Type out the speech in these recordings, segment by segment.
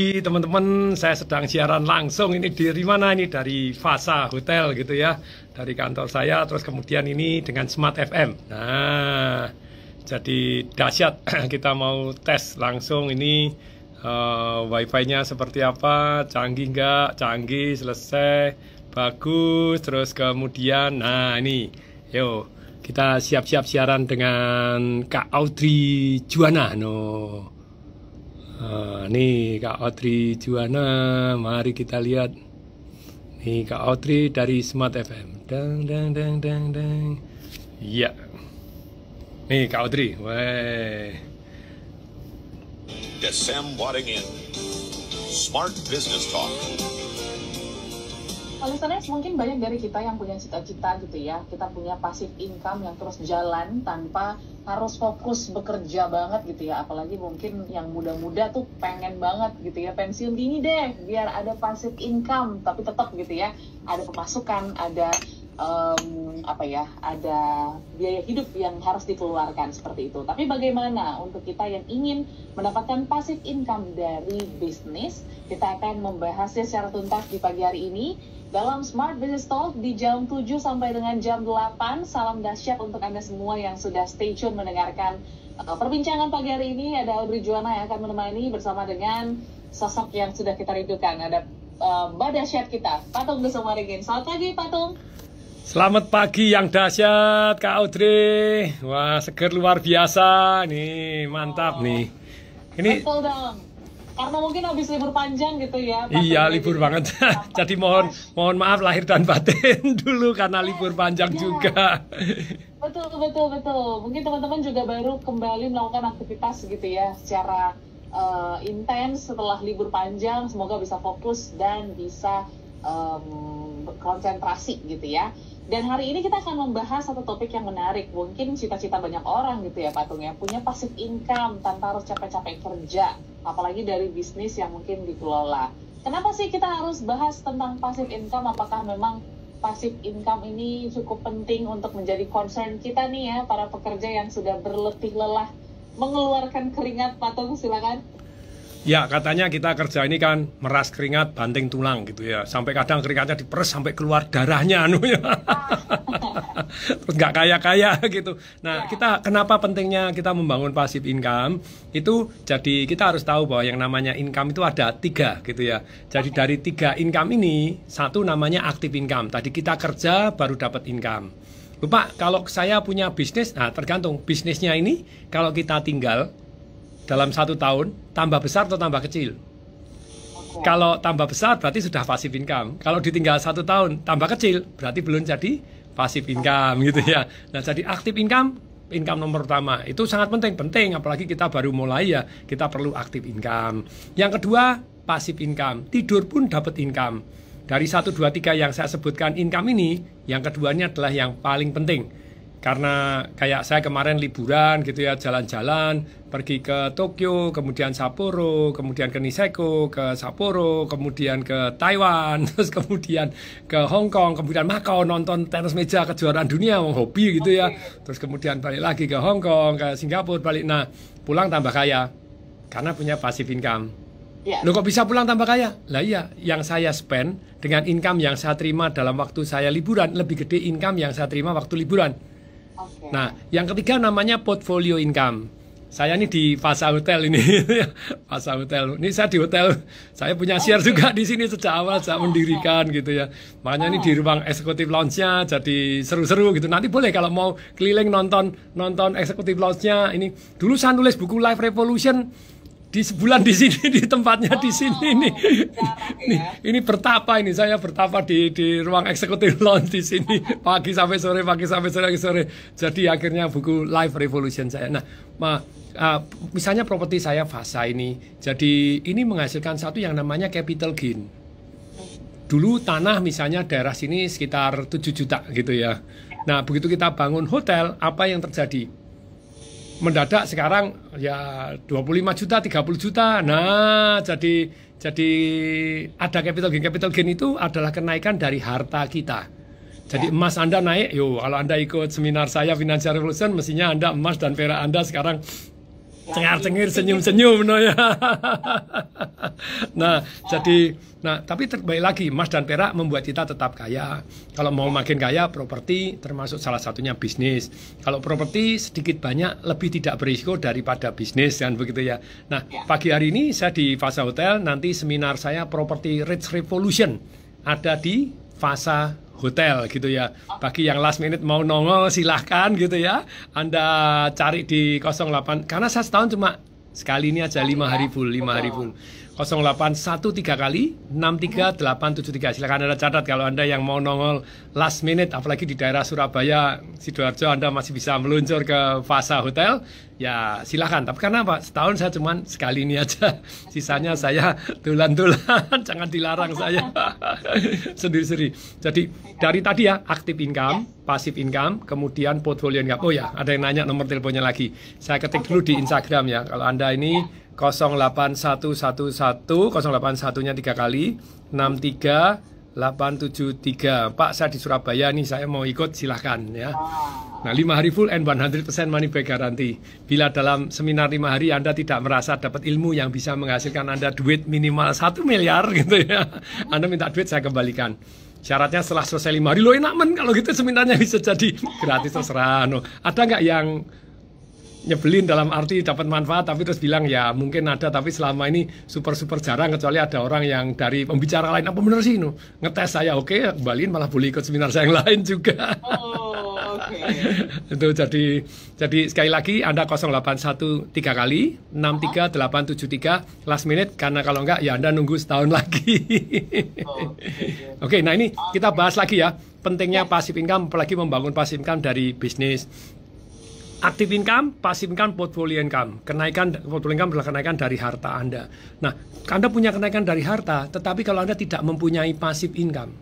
pagi teman-teman, saya sedang siaran langsung ini dari mana ini dari Fasa Hotel gitu ya, dari kantor saya. Terus kemudian ini dengan Smart FM. Nah, jadi dahsyat kita mau tes langsung ini uh, wifi-nya seperti apa, canggih nggak, canggih, selesai, bagus. Terus kemudian, nah ini, yo kita siap-siap siaran dengan Kak Audrey Juwana. No Ah, nih Kak Otri Juana, mari kita lihat. Nih Kak Otri dari Smart FM. Dang dang dang dang dang. Iya. Nih Kak Otri, weh. Desem Wadding in Smart Business Talk. Kalau misalnya mungkin banyak dari kita yang punya cita-cita gitu ya. Kita punya pasif income yang terus jalan tanpa harus fokus bekerja banget gitu ya. Apalagi mungkin yang muda-muda tuh pengen banget gitu ya pensiun dini deh biar ada pasif income tapi tetap gitu ya ada pemasukan, ada um, apa ya, ada biaya hidup yang harus dikeluarkan seperti itu. Tapi bagaimana untuk kita yang ingin mendapatkan pasif income dari bisnis? Kita akan membahasnya secara tuntas di pagi hari ini dalam Smart Business Talk di jam 7 sampai dengan jam 8, salam dahsyat untuk Anda semua yang sudah stay tune mendengarkan uh, perbincangan pagi hari ini. Ada Audrey Juwana yang akan menemani bersama dengan sosok yang sudah kita rindukan. Ada uh, Mbak Dahsyat kita, Patung ringin. Selamat pagi, Patung. Selamat pagi yang dahsyat, Kak Audrey. Wah, seger luar biasa. Nih, mantap oh. nih. Ini Betul dong karena mungkin habis libur panjang gitu ya. Iya, libur ini. banget. Jadi mohon mohon maaf lahir dan batin dulu karena libur panjang ya. juga. Betul, betul, betul. Mungkin teman-teman juga baru kembali melakukan aktivitas gitu ya secara uh, intens setelah libur panjang. Semoga bisa fokus dan bisa um, konsentrasi gitu ya. Dan hari ini kita akan membahas satu topik yang menarik. Mungkin cita-cita banyak orang gitu ya Patung ya, punya passive income tanpa harus capek-capek kerja, apalagi dari bisnis yang mungkin dikelola. Kenapa sih kita harus bahas tentang passive income? Apakah memang passive income ini cukup penting untuk menjadi concern kita nih ya, para pekerja yang sudah berletih lelah mengeluarkan keringat Patung silakan. Ya katanya kita kerja ini kan meras keringat banting tulang gitu ya sampai kadang keringatnya diperes sampai keluar darahnya anu ya terus nggak kaya kaya gitu. Nah ya. kita kenapa pentingnya kita membangun pasif income itu jadi kita harus tahu bahwa yang namanya income itu ada tiga gitu ya. Jadi dari tiga income ini satu namanya aktif income. Tadi kita kerja baru dapat income. Lupa kalau saya punya bisnis, nah tergantung bisnisnya ini kalau kita tinggal dalam satu tahun tambah besar atau tambah kecil? Kalau tambah besar berarti sudah pasif income. Kalau ditinggal satu tahun tambah kecil berarti belum jadi pasif income gitu ya. Nah jadi aktif income income nomor pertama itu sangat penting penting apalagi kita baru mulai ya kita perlu aktif income yang kedua pasif income tidur pun dapat income dari satu dua tiga yang saya sebutkan income ini yang keduanya adalah yang paling penting karena kayak saya kemarin liburan gitu ya jalan-jalan pergi ke Tokyo kemudian Sapporo kemudian ke Niseko ke Sapporo kemudian ke Taiwan terus kemudian ke Hong Kong kemudian Makau nonton tenis meja kejuaraan dunia mau hobi gitu ya terus kemudian balik lagi ke Hong Kong ke Singapura balik nah pulang tambah kaya karena punya passive income Ya. Loh kok bisa pulang tambah kaya? Lah iya, yang saya spend dengan income yang saya terima dalam waktu saya liburan lebih gede income yang saya terima waktu liburan. Okay. Nah, yang ketiga namanya portfolio income. Saya ini di fasa hotel ini, fasa hotel. Ini saya di hotel, saya punya oh, share okay. juga di sini sejak awal saya oh. mendirikan gitu ya. Makanya oh. ini di oh. ruang eksekutif lounge-nya jadi seru-seru gitu. Nanti boleh kalau mau keliling nonton nonton eksekutif lounge-nya ini. Dulu saya nulis buku Life Revolution di sebulan di sini di tempatnya oh, di sini oh, nih. Oh, ya. Ini, ini bertapa ini saya bertapa di di ruang eksekutif lounge di sini pagi sampai sore pagi sampai sore pagi sore. Jadi akhirnya buku Life Revolution saya. Nah, ma, uh, misalnya properti saya Fasa ini. Jadi ini menghasilkan satu yang namanya capital gain. Dulu tanah misalnya daerah sini sekitar 7 juta gitu ya. Nah, begitu kita bangun hotel, apa yang terjadi? mendadak sekarang ya 25 juta 30 juta nah jadi jadi ada capital gain capital gain itu adalah kenaikan dari harta kita jadi ya. emas Anda naik, yo kalau Anda ikut seminar saya Financial Revolution, mestinya Anda emas dan perak Anda sekarang cengar-cengir senyum-senyum no ya. nah, jadi nah tapi terbaik lagi emas dan perak membuat kita tetap kaya. Kalau mau makin kaya properti termasuk salah satunya bisnis. Kalau properti sedikit banyak lebih tidak berisiko daripada bisnis dan begitu ya. Nah, ya. pagi hari ini saya di Fasa Hotel nanti seminar saya properti Rich Revolution ada di Fasa Hotel gitu ya. Bagi yang last minute mau nongol silahkan gitu ya. Anda cari di 08 karena saya setahun cuma sekali ini aja lima ya? hari full, lima hari full. 0813 kali 63873. Silakan Anda catat kalau Anda yang mau nongol last minute apalagi di daerah Surabaya, Sidoarjo Anda masih bisa meluncur ke Fasa Hotel. Ya, silakan. Tapi karena Pak, setahun saya cuma sekali ini aja. Sisanya saya tulan-tulan, jangan dilarang saya. Sendiri-sendiri. Jadi dari tadi ya, aktif income, ya. pasif income, kemudian portfolio income. Oh ya, ada yang nanya nomor teleponnya lagi. Saya ketik dulu di Instagram ya. Kalau Anda ini ya. 08111 081-nya tiga kali 63 873 Pak saya di Surabaya nih saya mau ikut silahkan ya Nah 5 hari full and 100% money back garanti. Bila dalam seminar 5 hari Anda tidak merasa dapat ilmu yang bisa menghasilkan Anda duit minimal 1 miliar gitu ya Anda minta duit saya kembalikan Syaratnya setelah selesai 5 hari lo enak men kalau gitu seminarnya bisa jadi gratis terserah no. Ada nggak yang nyebelin dalam arti dapat manfaat tapi terus bilang ya mungkin ada tapi selama ini super super jarang kecuali ada orang yang dari pembicara lain apa bener sih nu ngetes saya oke okay, kembaliin malah boleh ikut seminar saya yang lain juga oh, okay. itu jadi jadi sekali lagi anda 081 tiga kali 63873 last minute karena kalau enggak ya anda nunggu setahun lagi oke okay, nah ini kita bahas lagi ya pentingnya ya. pasif income apalagi membangun pasif income dari bisnis Active income, passive income, portfolio income. Kenaikan portfolio income adalah kenaikan dari harta Anda. Nah, Anda punya kenaikan dari harta, tetapi kalau Anda tidak mempunyai passive income,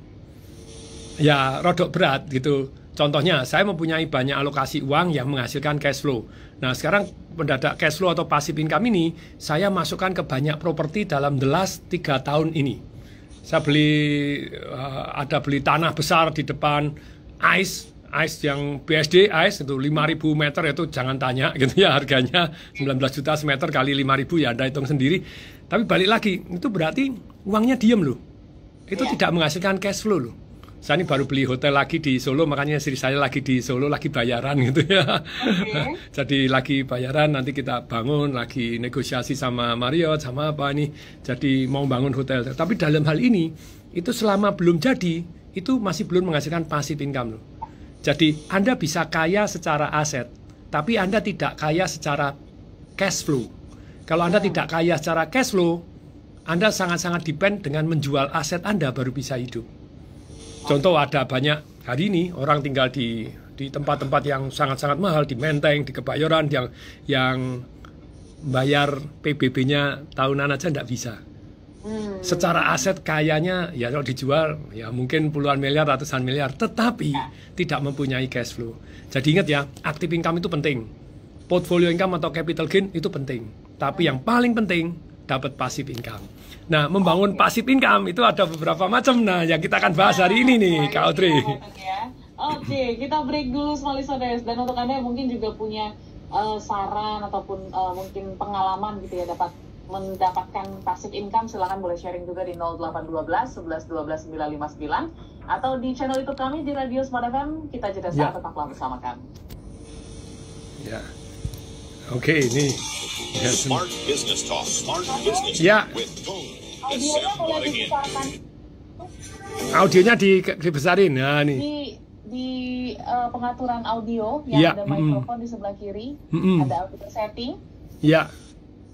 ya rodok berat gitu. Contohnya, saya mempunyai banyak alokasi uang yang menghasilkan cash flow. Nah, sekarang mendadak cash flow atau passive income ini, saya masukkan ke banyak properti dalam the last 3 tahun ini. Saya beli, eh, ada beli tanah besar di depan ICE, AIS yang BSD AIS itu 5000 meter itu jangan tanya gitu ya harganya 19 juta semeter kali 5000 ya Anda hitung sendiri tapi balik lagi itu berarti uangnya diem loh itu ya. tidak menghasilkan cash flow loh saya ini baru beli hotel lagi di Solo makanya istri saya lagi di Solo lagi bayaran gitu ya okay. jadi lagi bayaran nanti kita bangun lagi negosiasi sama Mario sama apa nih jadi mau bangun hotel tapi dalam hal ini itu selama belum jadi itu masih belum menghasilkan passive income loh jadi Anda bisa kaya secara aset, tapi Anda tidak kaya secara cash flow. Kalau Anda tidak kaya secara cash flow, Anda sangat-sangat depend dengan menjual aset Anda baru bisa hidup. Contoh ada banyak hari ini orang tinggal di di tempat-tempat yang sangat-sangat mahal di Menteng, di Kebayoran yang yang bayar PBB-nya tahunan aja tidak bisa. Hmm. Secara aset kayanya ya kalau dijual ya mungkin puluhan miliar, ratusan miliar, tetapi tidak mempunyai cash flow. Jadi ingat ya, active income itu penting. Portfolio income atau capital gain itu penting. Tapi yang paling penting dapat passive income. Nah, membangun okay. passive income itu ada beberapa macam. Nah, yang kita akan bahas hari ini nih, Kak Audrey. Oke, okay, ya. kita break dulu sekali saudara dan untuk Anda yang mungkin juga punya uh, saran ataupun uh, mungkin pengalaman gitu ya dapat mendapatkan passive income silahkan boleh sharing juga di 0812 11 12 959 atau di channel YouTube kami di Radio Smart FM kita jeda saat ya. tetaplah bersama kami. Ya. Oke, okay, ini ya, Smart Business Talk. Smart Business Talk ya. with Audionya boleh dibesarkan. Audionya di, dibesarin. Nah, nih. Di di uh, pengaturan audio yang ya. ada mikrofon mm. di sebelah kiri, mm -mm. ada audio setting. Ya.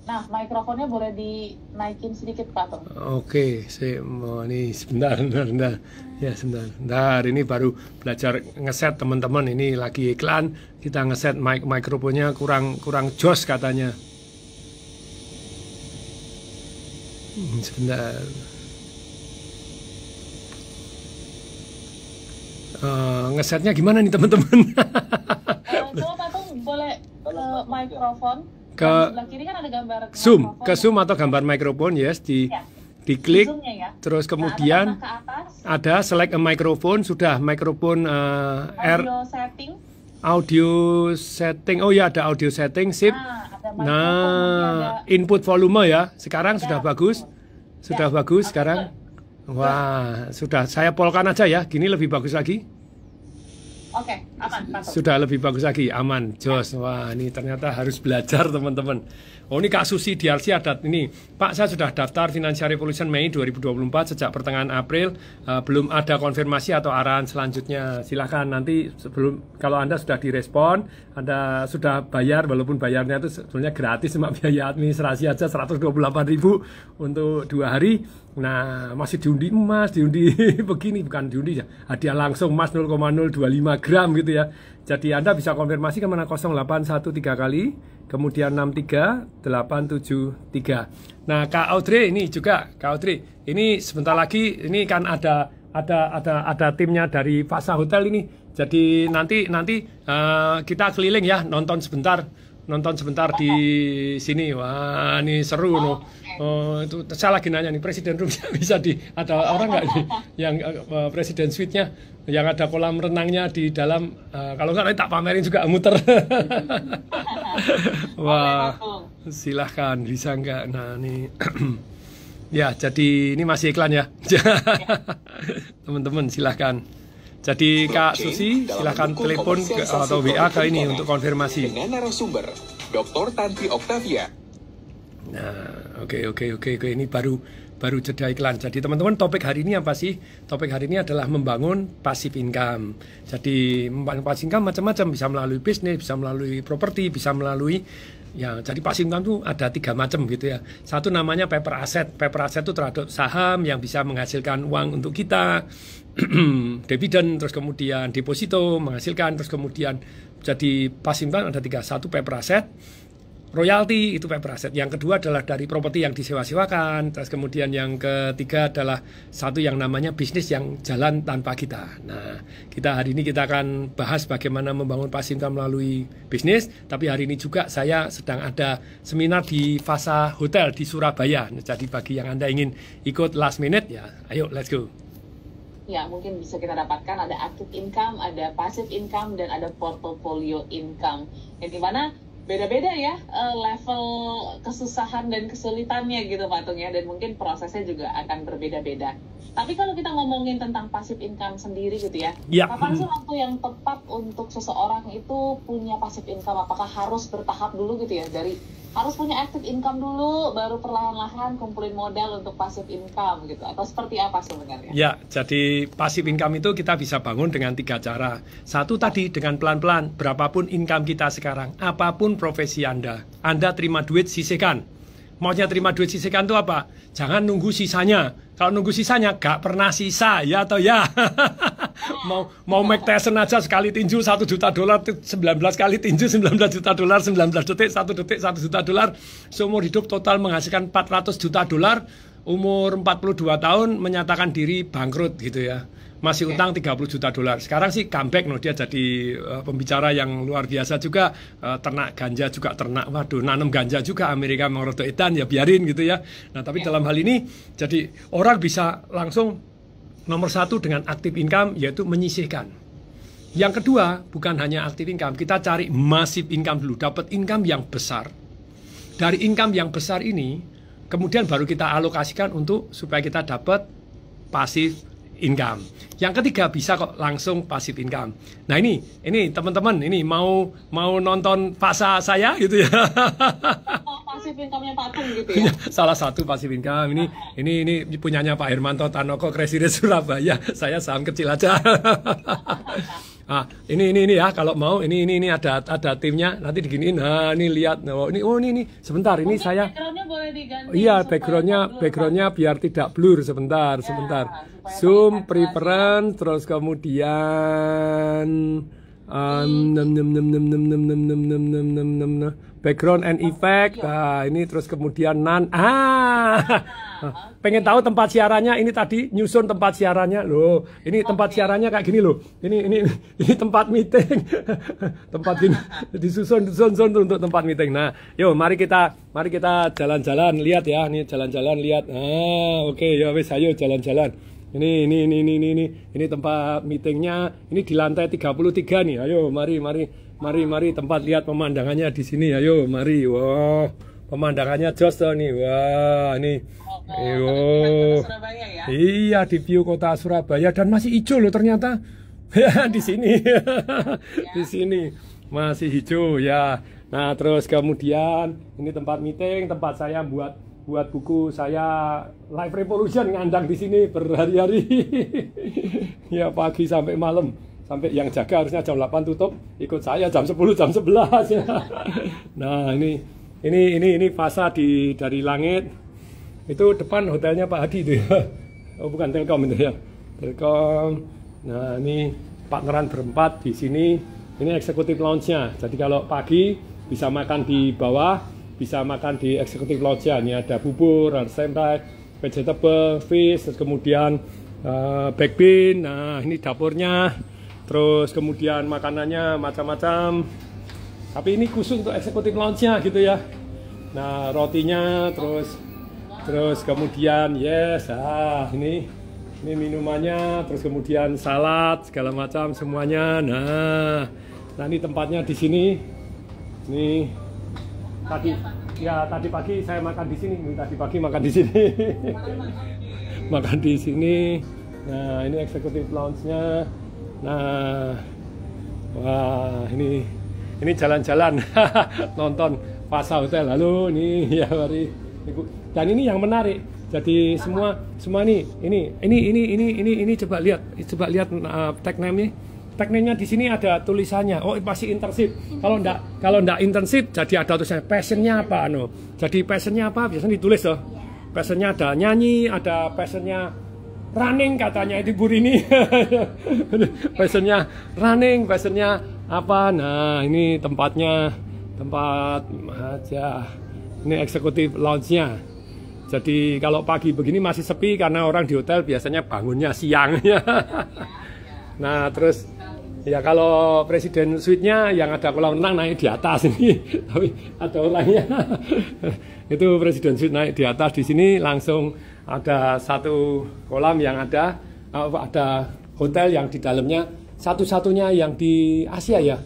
Nah, mikrofonnya boleh dinaikin sedikit Pak Tom. Oke, saya mau ini sebentar, sebentar, sebentar. Ya, sebentar. Sebentar, ini baru belajar ngeset teman-teman. Ini lagi iklan, kita ngeset mic mikrofonnya kurang kurang jos katanya. Hmm, sebentar. Uh, ngesetnya gimana nih teman-teman? uh, Pak Tom boleh uh, mikrofon ke kan zoom ke zoom atau gambar microphone yes di ya. diklik ya. terus nah, kemudian nah, ada, ada select a microphone sudah microphone uh, audio R setting audio setting oh ya ada audio setting sip ah, nah ada... input volume ya sekarang ya, sudah bagus sudah ya, bagus sekarang Wah, sudah saya polkan aja ya. Gini lebih bagus lagi. Oke, okay, aman. Sudah lebih bagus lagi, aman, jos. Wah, ini ternyata harus belajar teman-teman. Oh ini kasus Susi di ada ini Pak saya sudah daftar Financial Revolution Mei 2024 sejak pertengahan April uh, belum ada konfirmasi atau arahan selanjutnya silahkan nanti sebelum kalau anda sudah direspon anda sudah bayar walaupun bayarnya itu sebenarnya gratis cuma biaya administrasi aja 128 ribu untuk dua hari nah masih diundi emas diundi begini bukan diundi ya hadiah langsung emas 0,025 gram gitu ya jadi anda bisa konfirmasi kemana 0813 kali kemudian 63873. Nah, Kak Audrey ini juga Kak Audrey, ini sebentar lagi ini kan ada ada ada ada timnya dari Fasa Hotel ini. Jadi nanti nanti uh, kita keliling ya nonton sebentar nonton sebentar di sini. Wah, ini seru loh. Oh itu saya lagi nanya nih presiden roomnya bisa di ada orang nggak nih yang uh, presiden suite-nya yang ada kolam renangnya di dalam uh, kalau nggak nanti tak pamerin juga muter. Wah silahkan bisa nggak nah ini ya jadi ini masih iklan ya teman-teman silahkan. Jadi Kak Susi silahkan telepon atau WA ke ini untuk konfirmasi. Dengan narasumber Dr. Tanti Oktavia Nah, oke okay, oke okay, oke okay, oke okay. ini baru baru jeda iklan. Jadi teman-teman topik hari ini apa sih? Topik hari ini adalah membangun pasif income. Jadi membangun pasif income macam-macam bisa melalui bisnis, bisa melalui properti, bisa melalui ya jadi pasif income itu ada tiga macam gitu ya satu namanya paper asset paper asset itu terhadap saham yang bisa menghasilkan uang untuk kita dividen terus kemudian deposito menghasilkan terus kemudian jadi pasif income ada tiga satu paper asset royalti itu paper aset. Yang kedua adalah dari properti yang disewa-sewakan. Terus kemudian yang ketiga adalah satu yang namanya bisnis yang jalan tanpa kita. Nah, kita hari ini kita akan bahas bagaimana membangun pasif income melalui bisnis. Tapi hari ini juga saya sedang ada seminar di Fasa Hotel di Surabaya. Jadi bagi yang Anda ingin ikut last minute ya, ayo let's go ya mungkin bisa kita dapatkan ada active income, ada passive income, dan ada portfolio income. Yang dimana beda-beda ya uh, level kesusahan dan kesulitannya gitu patung ya dan mungkin prosesnya juga akan berbeda-beda. Tapi kalau kita ngomongin tentang passive income sendiri gitu ya, ya. kapan sih waktu yang tepat untuk seseorang itu punya passive income? Apakah harus bertahap dulu gitu ya dari harus punya active income dulu baru perlahan-lahan kumpulin modal untuk passive income gitu atau seperti apa sebenarnya? Ya, jadi passive income itu kita bisa bangun dengan tiga cara. Satu tadi dengan pelan-pelan berapapun income kita sekarang, apapun profesi Anda, Anda terima duit sisihkan. Maunya terima duit sisihkan itu apa? Jangan nunggu sisanya. Kalau nunggu sisanya, gak pernah sisa, ya atau ya. mau mau make Tyson aja sekali tinju 1 juta dolar, 19 kali tinju 19 juta dolar, 19 detik, 1 detik, 1 juta dolar. Seumur hidup total menghasilkan 400 juta dolar, umur 42 tahun menyatakan diri bangkrut gitu ya masih utang 30 juta dolar. Sekarang sih comeback loh dia jadi uh, pembicara yang luar biasa juga uh, ternak ganja juga ternak waduh nanam ganja juga Amerika mengerotok edan ya biarin gitu ya. Nah tapi iya. dalam hal ini jadi orang bisa langsung nomor satu dengan aktif income yaitu menyisihkan. Yang kedua, bukan hanya aktif income, kita cari masif income dulu, dapat income yang besar. Dari income yang besar ini, kemudian baru kita alokasikan untuk supaya kita dapat pasif income. Yang ketiga bisa kok langsung pasif income. Nah ini, ini teman-teman, ini mau mau nonton fasa saya gitu ya. Oh, pasif income yang patung gitu ya. Salah satu pasif income ini ini ini punyanya Pak Hermanto Tanoko Kresiden Surabaya. Saya saham kecil aja. ah ini ini ini ya kalau mau ini ini ini ada ada timnya nanti diginiin nah ini lihat nah, ini oh ini ini sebentar ini Mungkin saya boleh iya backgroundnya backgroundnya biar tidak blur sebentar ya, sebentar zoom preference terus kemudian background and iya. effect. Iya. Nah, ini terus kemudian nan. Ah. Pengen tahu tempat siarannya? Ini tadi nyusun tempat siarannya. Loh, ini tempat siarannya kayak gini loh. Ini ini ini tempat meeting. tempat ini disusun susun tuh untuk tempat meeting. Nah, yo mari kita mari kita jalan-jalan lihat ya. Ini jalan-jalan lihat. Ah, oke okay, ya wes ayo jalan-jalan ini ini ini ini ini ini tempat meetingnya ini di lantai 33 nih ayo mari mari Mari mari tempat lihat pemandangannya di sini ayo mari. Wow. Pemandangannya jos nih. Wah, ini. ayo, Ya? Iya di view kota Surabaya dan masih hijau loh ternyata. Ya di sini. Ya. di sini masih hijau ya. Nah, terus kemudian ini tempat meeting, tempat saya buat buat buku saya Live Revolution ngandang di sini berhari-hari. ya pagi sampai malam sampai yang jaga harusnya jam 8 tutup ikut saya jam 10 jam 11 ya. nah ini ini ini ini fasa di dari langit itu depan hotelnya Pak Hadi itu ya. oh bukan Telkom itu ya Telkom nah ini Pak partneran berempat di sini ini eksekutif lounge-nya jadi kalau pagi bisa makan di bawah bisa makan di eksekutif lounge-nya ini ada bubur ada sentai vegetable fish terus kemudian uh, back bean nah ini dapurnya terus kemudian makanannya macam-macam tapi ini khusus untuk eksekutif lounge-nya gitu ya nah rotinya terus terus kemudian yes ah ini ini minumannya terus kemudian salad segala macam semuanya nah nah ini tempatnya di sini ini tadi ya tadi pagi saya makan di sini tadi pagi makan di sini makan di sini nah ini eksekutif lounge-nya Nah, wah ini ini jalan-jalan nonton pasar Hotel. Lalu ini ya hari Dan ini yang menarik. Jadi semua semua nih ini ini ini ini ini ini coba lihat coba lihat uh, tag name-nya. Tag name-nya di sini ada tulisannya. Oh, pasti internship. Kalau enggak kalau enggak internship jadi ada tulisannya passionnya apa no anu? Jadi passionnya apa biasanya ditulis loh. Iya. Passionnya ada nyanyi, ada passionnya running katanya itu bur ini fashionnya running fashionnya apa nah ini tempatnya tempat aja ini eksekutif lounge-nya jadi kalau pagi begini masih sepi karena orang di hotel biasanya bangunnya siang nah terus Ya kalau presiden suite-nya yang ada kolam renang naik di atas ini, tapi ada orangnya. itu presiden suite naik di atas di sini langsung ada satu kolam yang ada eh, ada hotel yang di dalamnya satu-satunya yang di Asia ya,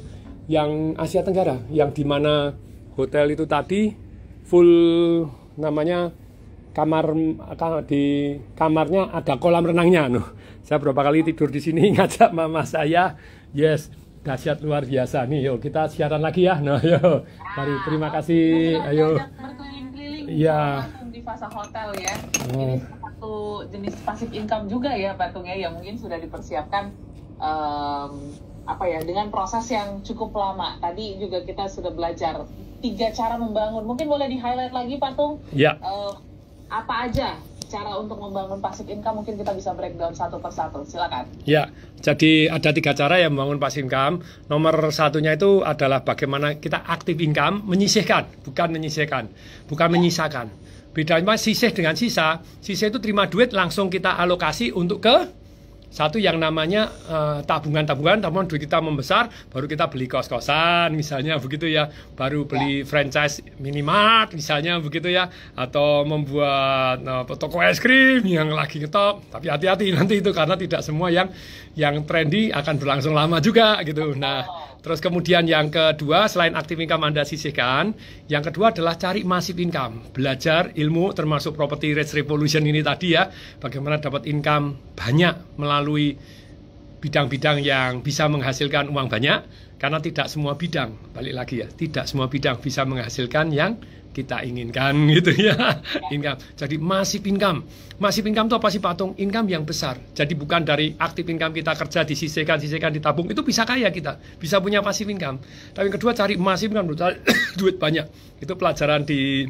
yang Asia Tenggara, yang di mana hotel itu tadi full namanya kamar di kamarnya ada kolam renangnya Nuh, Saya berapa kali tidur di sini ngajak mama saya. Yes, dahsyat luar biasa nih. yuk kita siaran lagi ya. nah, yuk Mari terima kasih. Ayo. Ya fase hotel ya. Hmm. Ini satu jenis pasif income juga ya patungnya yang mungkin sudah dipersiapkan um, apa ya dengan proses yang cukup lama. Tadi juga kita sudah belajar tiga cara membangun. Mungkin boleh di highlight lagi patung. Ya. Uh, apa aja cara untuk membangun pasif income mungkin kita bisa breakdown satu persatu silakan ya jadi ada tiga cara ya membangun pasif income nomor satunya itu adalah bagaimana kita aktif income menyisihkan bukan menyisihkan bukan ya. menyisakan Beda cuma sisih dengan sisa. Sisih itu terima duit langsung kita alokasi untuk ke satu yang namanya eh, tabungan-tabungan, uh, namun duit kita membesar, baru kita beli kos-kosan, misalnya begitu ya, baru beli ya. franchise minimart, misalnya begitu ya, atau membuat uh, toko es krim yang lagi ngetop. Tapi hati-hati nanti itu karena tidak semua yang yang trendy akan berlangsung lama juga gitu. Nah, Terus kemudian yang kedua selain aktif income Anda sisihkan, yang kedua adalah cari masif income, belajar ilmu termasuk property rich revolution ini tadi ya, bagaimana dapat income banyak melalui bidang-bidang yang bisa menghasilkan uang banyak karena tidak semua bidang, balik lagi ya, tidak semua bidang bisa menghasilkan yang kita inginkan gitu ya income jadi masih income masih income itu apa sih patung income yang besar jadi bukan dari aktif income kita kerja disisihkan sisihkan ditabung itu bisa kaya kita bisa punya pasif income tapi yang kedua cari masih income duit banyak itu pelajaran di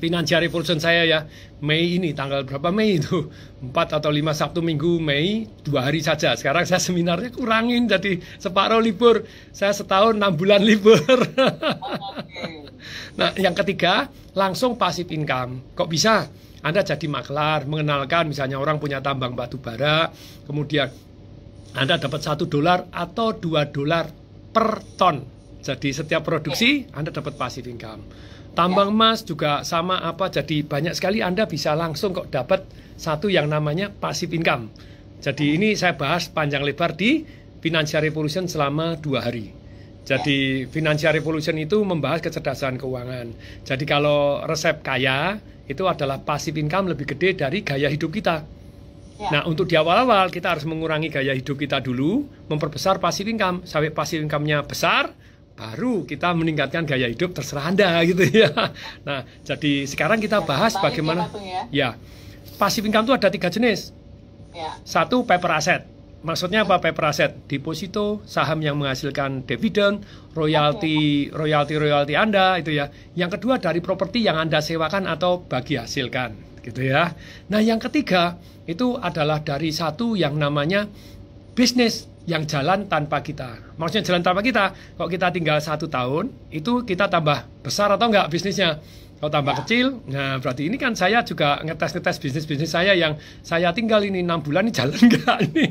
Financial Revolution saya ya Mei ini tanggal berapa Mei itu 4 atau 5 Sabtu Minggu Mei dua hari saja sekarang saya seminarnya kurangin jadi separuh libur saya setahun 6 bulan libur nah yang ketiga langsung pasif income kok bisa anda jadi maklar mengenalkan misalnya orang punya tambang batu bara kemudian anda dapat satu dolar atau dua dolar per ton jadi setiap produksi Anda dapat pasif income Tambang emas juga sama apa jadi banyak sekali Anda bisa langsung kok dapat satu yang namanya passive income. Jadi ini saya bahas panjang lebar di Financial Revolution selama dua hari. Jadi Financial Revolution itu membahas kecerdasan keuangan. Jadi kalau resep kaya itu adalah passive income lebih gede dari gaya hidup kita. Ya. Nah, untuk di awal-awal kita harus mengurangi gaya hidup kita dulu, memperbesar pasif income. Sampai pasif income-nya besar, baru kita meningkatkan gaya hidup terserah Anda gitu ya. Nah, jadi sekarang kita nah, bahas ya, bagaimana ya. ya. Pasif income itu ada tiga jenis. Ya. Satu paper asset. Maksudnya apa paper asset? Deposito, saham yang menghasilkan dividen, royalti, okay. royalti royalti Anda itu ya. Yang kedua dari properti yang Anda sewakan atau bagi hasilkan gitu ya. Nah, yang ketiga itu adalah dari satu yang namanya bisnis yang jalan tanpa kita. Maksudnya jalan tanpa kita, kalau kita tinggal satu tahun, itu kita tambah besar atau enggak bisnisnya. Kalau tambah ya. kecil, nah berarti ini kan saya juga ngetes-ngetes bisnis-bisnis saya yang saya tinggal ini enam bulan ini jalan enggak ini.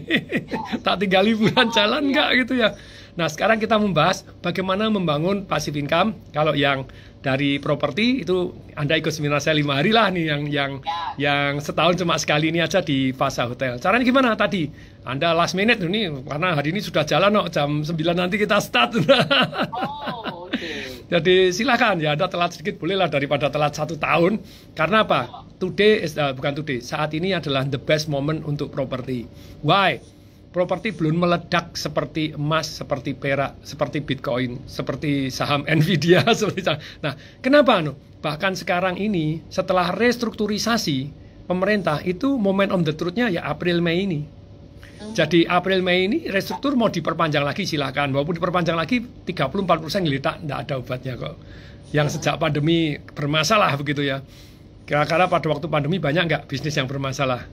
tak tinggal liburan jalan oh, iya. enggak gitu ya. Nah, sekarang kita membahas bagaimana membangun passive income. Kalau yang dari properti itu Anda ikut seminar saya lima hari lah nih yang yang ya. yang setahun cuma sekali ini aja di Fasa Hotel. Caranya gimana tadi? Anda last minute nih karena hari ini sudah jalan kok jam 9 nanti kita start. oh, okay. Jadi silakan ya Anda telat sedikit bolehlah daripada telat satu tahun. Karena apa? Oh. Today is, uh, bukan today. Saat ini adalah the best moment untuk properti. Why? properti belum meledak seperti emas, seperti perak, seperti Bitcoin, seperti saham Nvidia, seperti saham. Nah, kenapa anu? Bahkan sekarang ini setelah restrukturisasi pemerintah itu on the truth-nya ya April Mei ini. Hmm. Jadi April Mei ini restruktur mau diperpanjang lagi silahkan walaupun diperpanjang lagi 30 40 persen tak tidak ada obatnya kok. Yang ya. sejak pandemi bermasalah begitu ya. Kira-kira pada waktu pandemi banyak nggak bisnis yang bermasalah?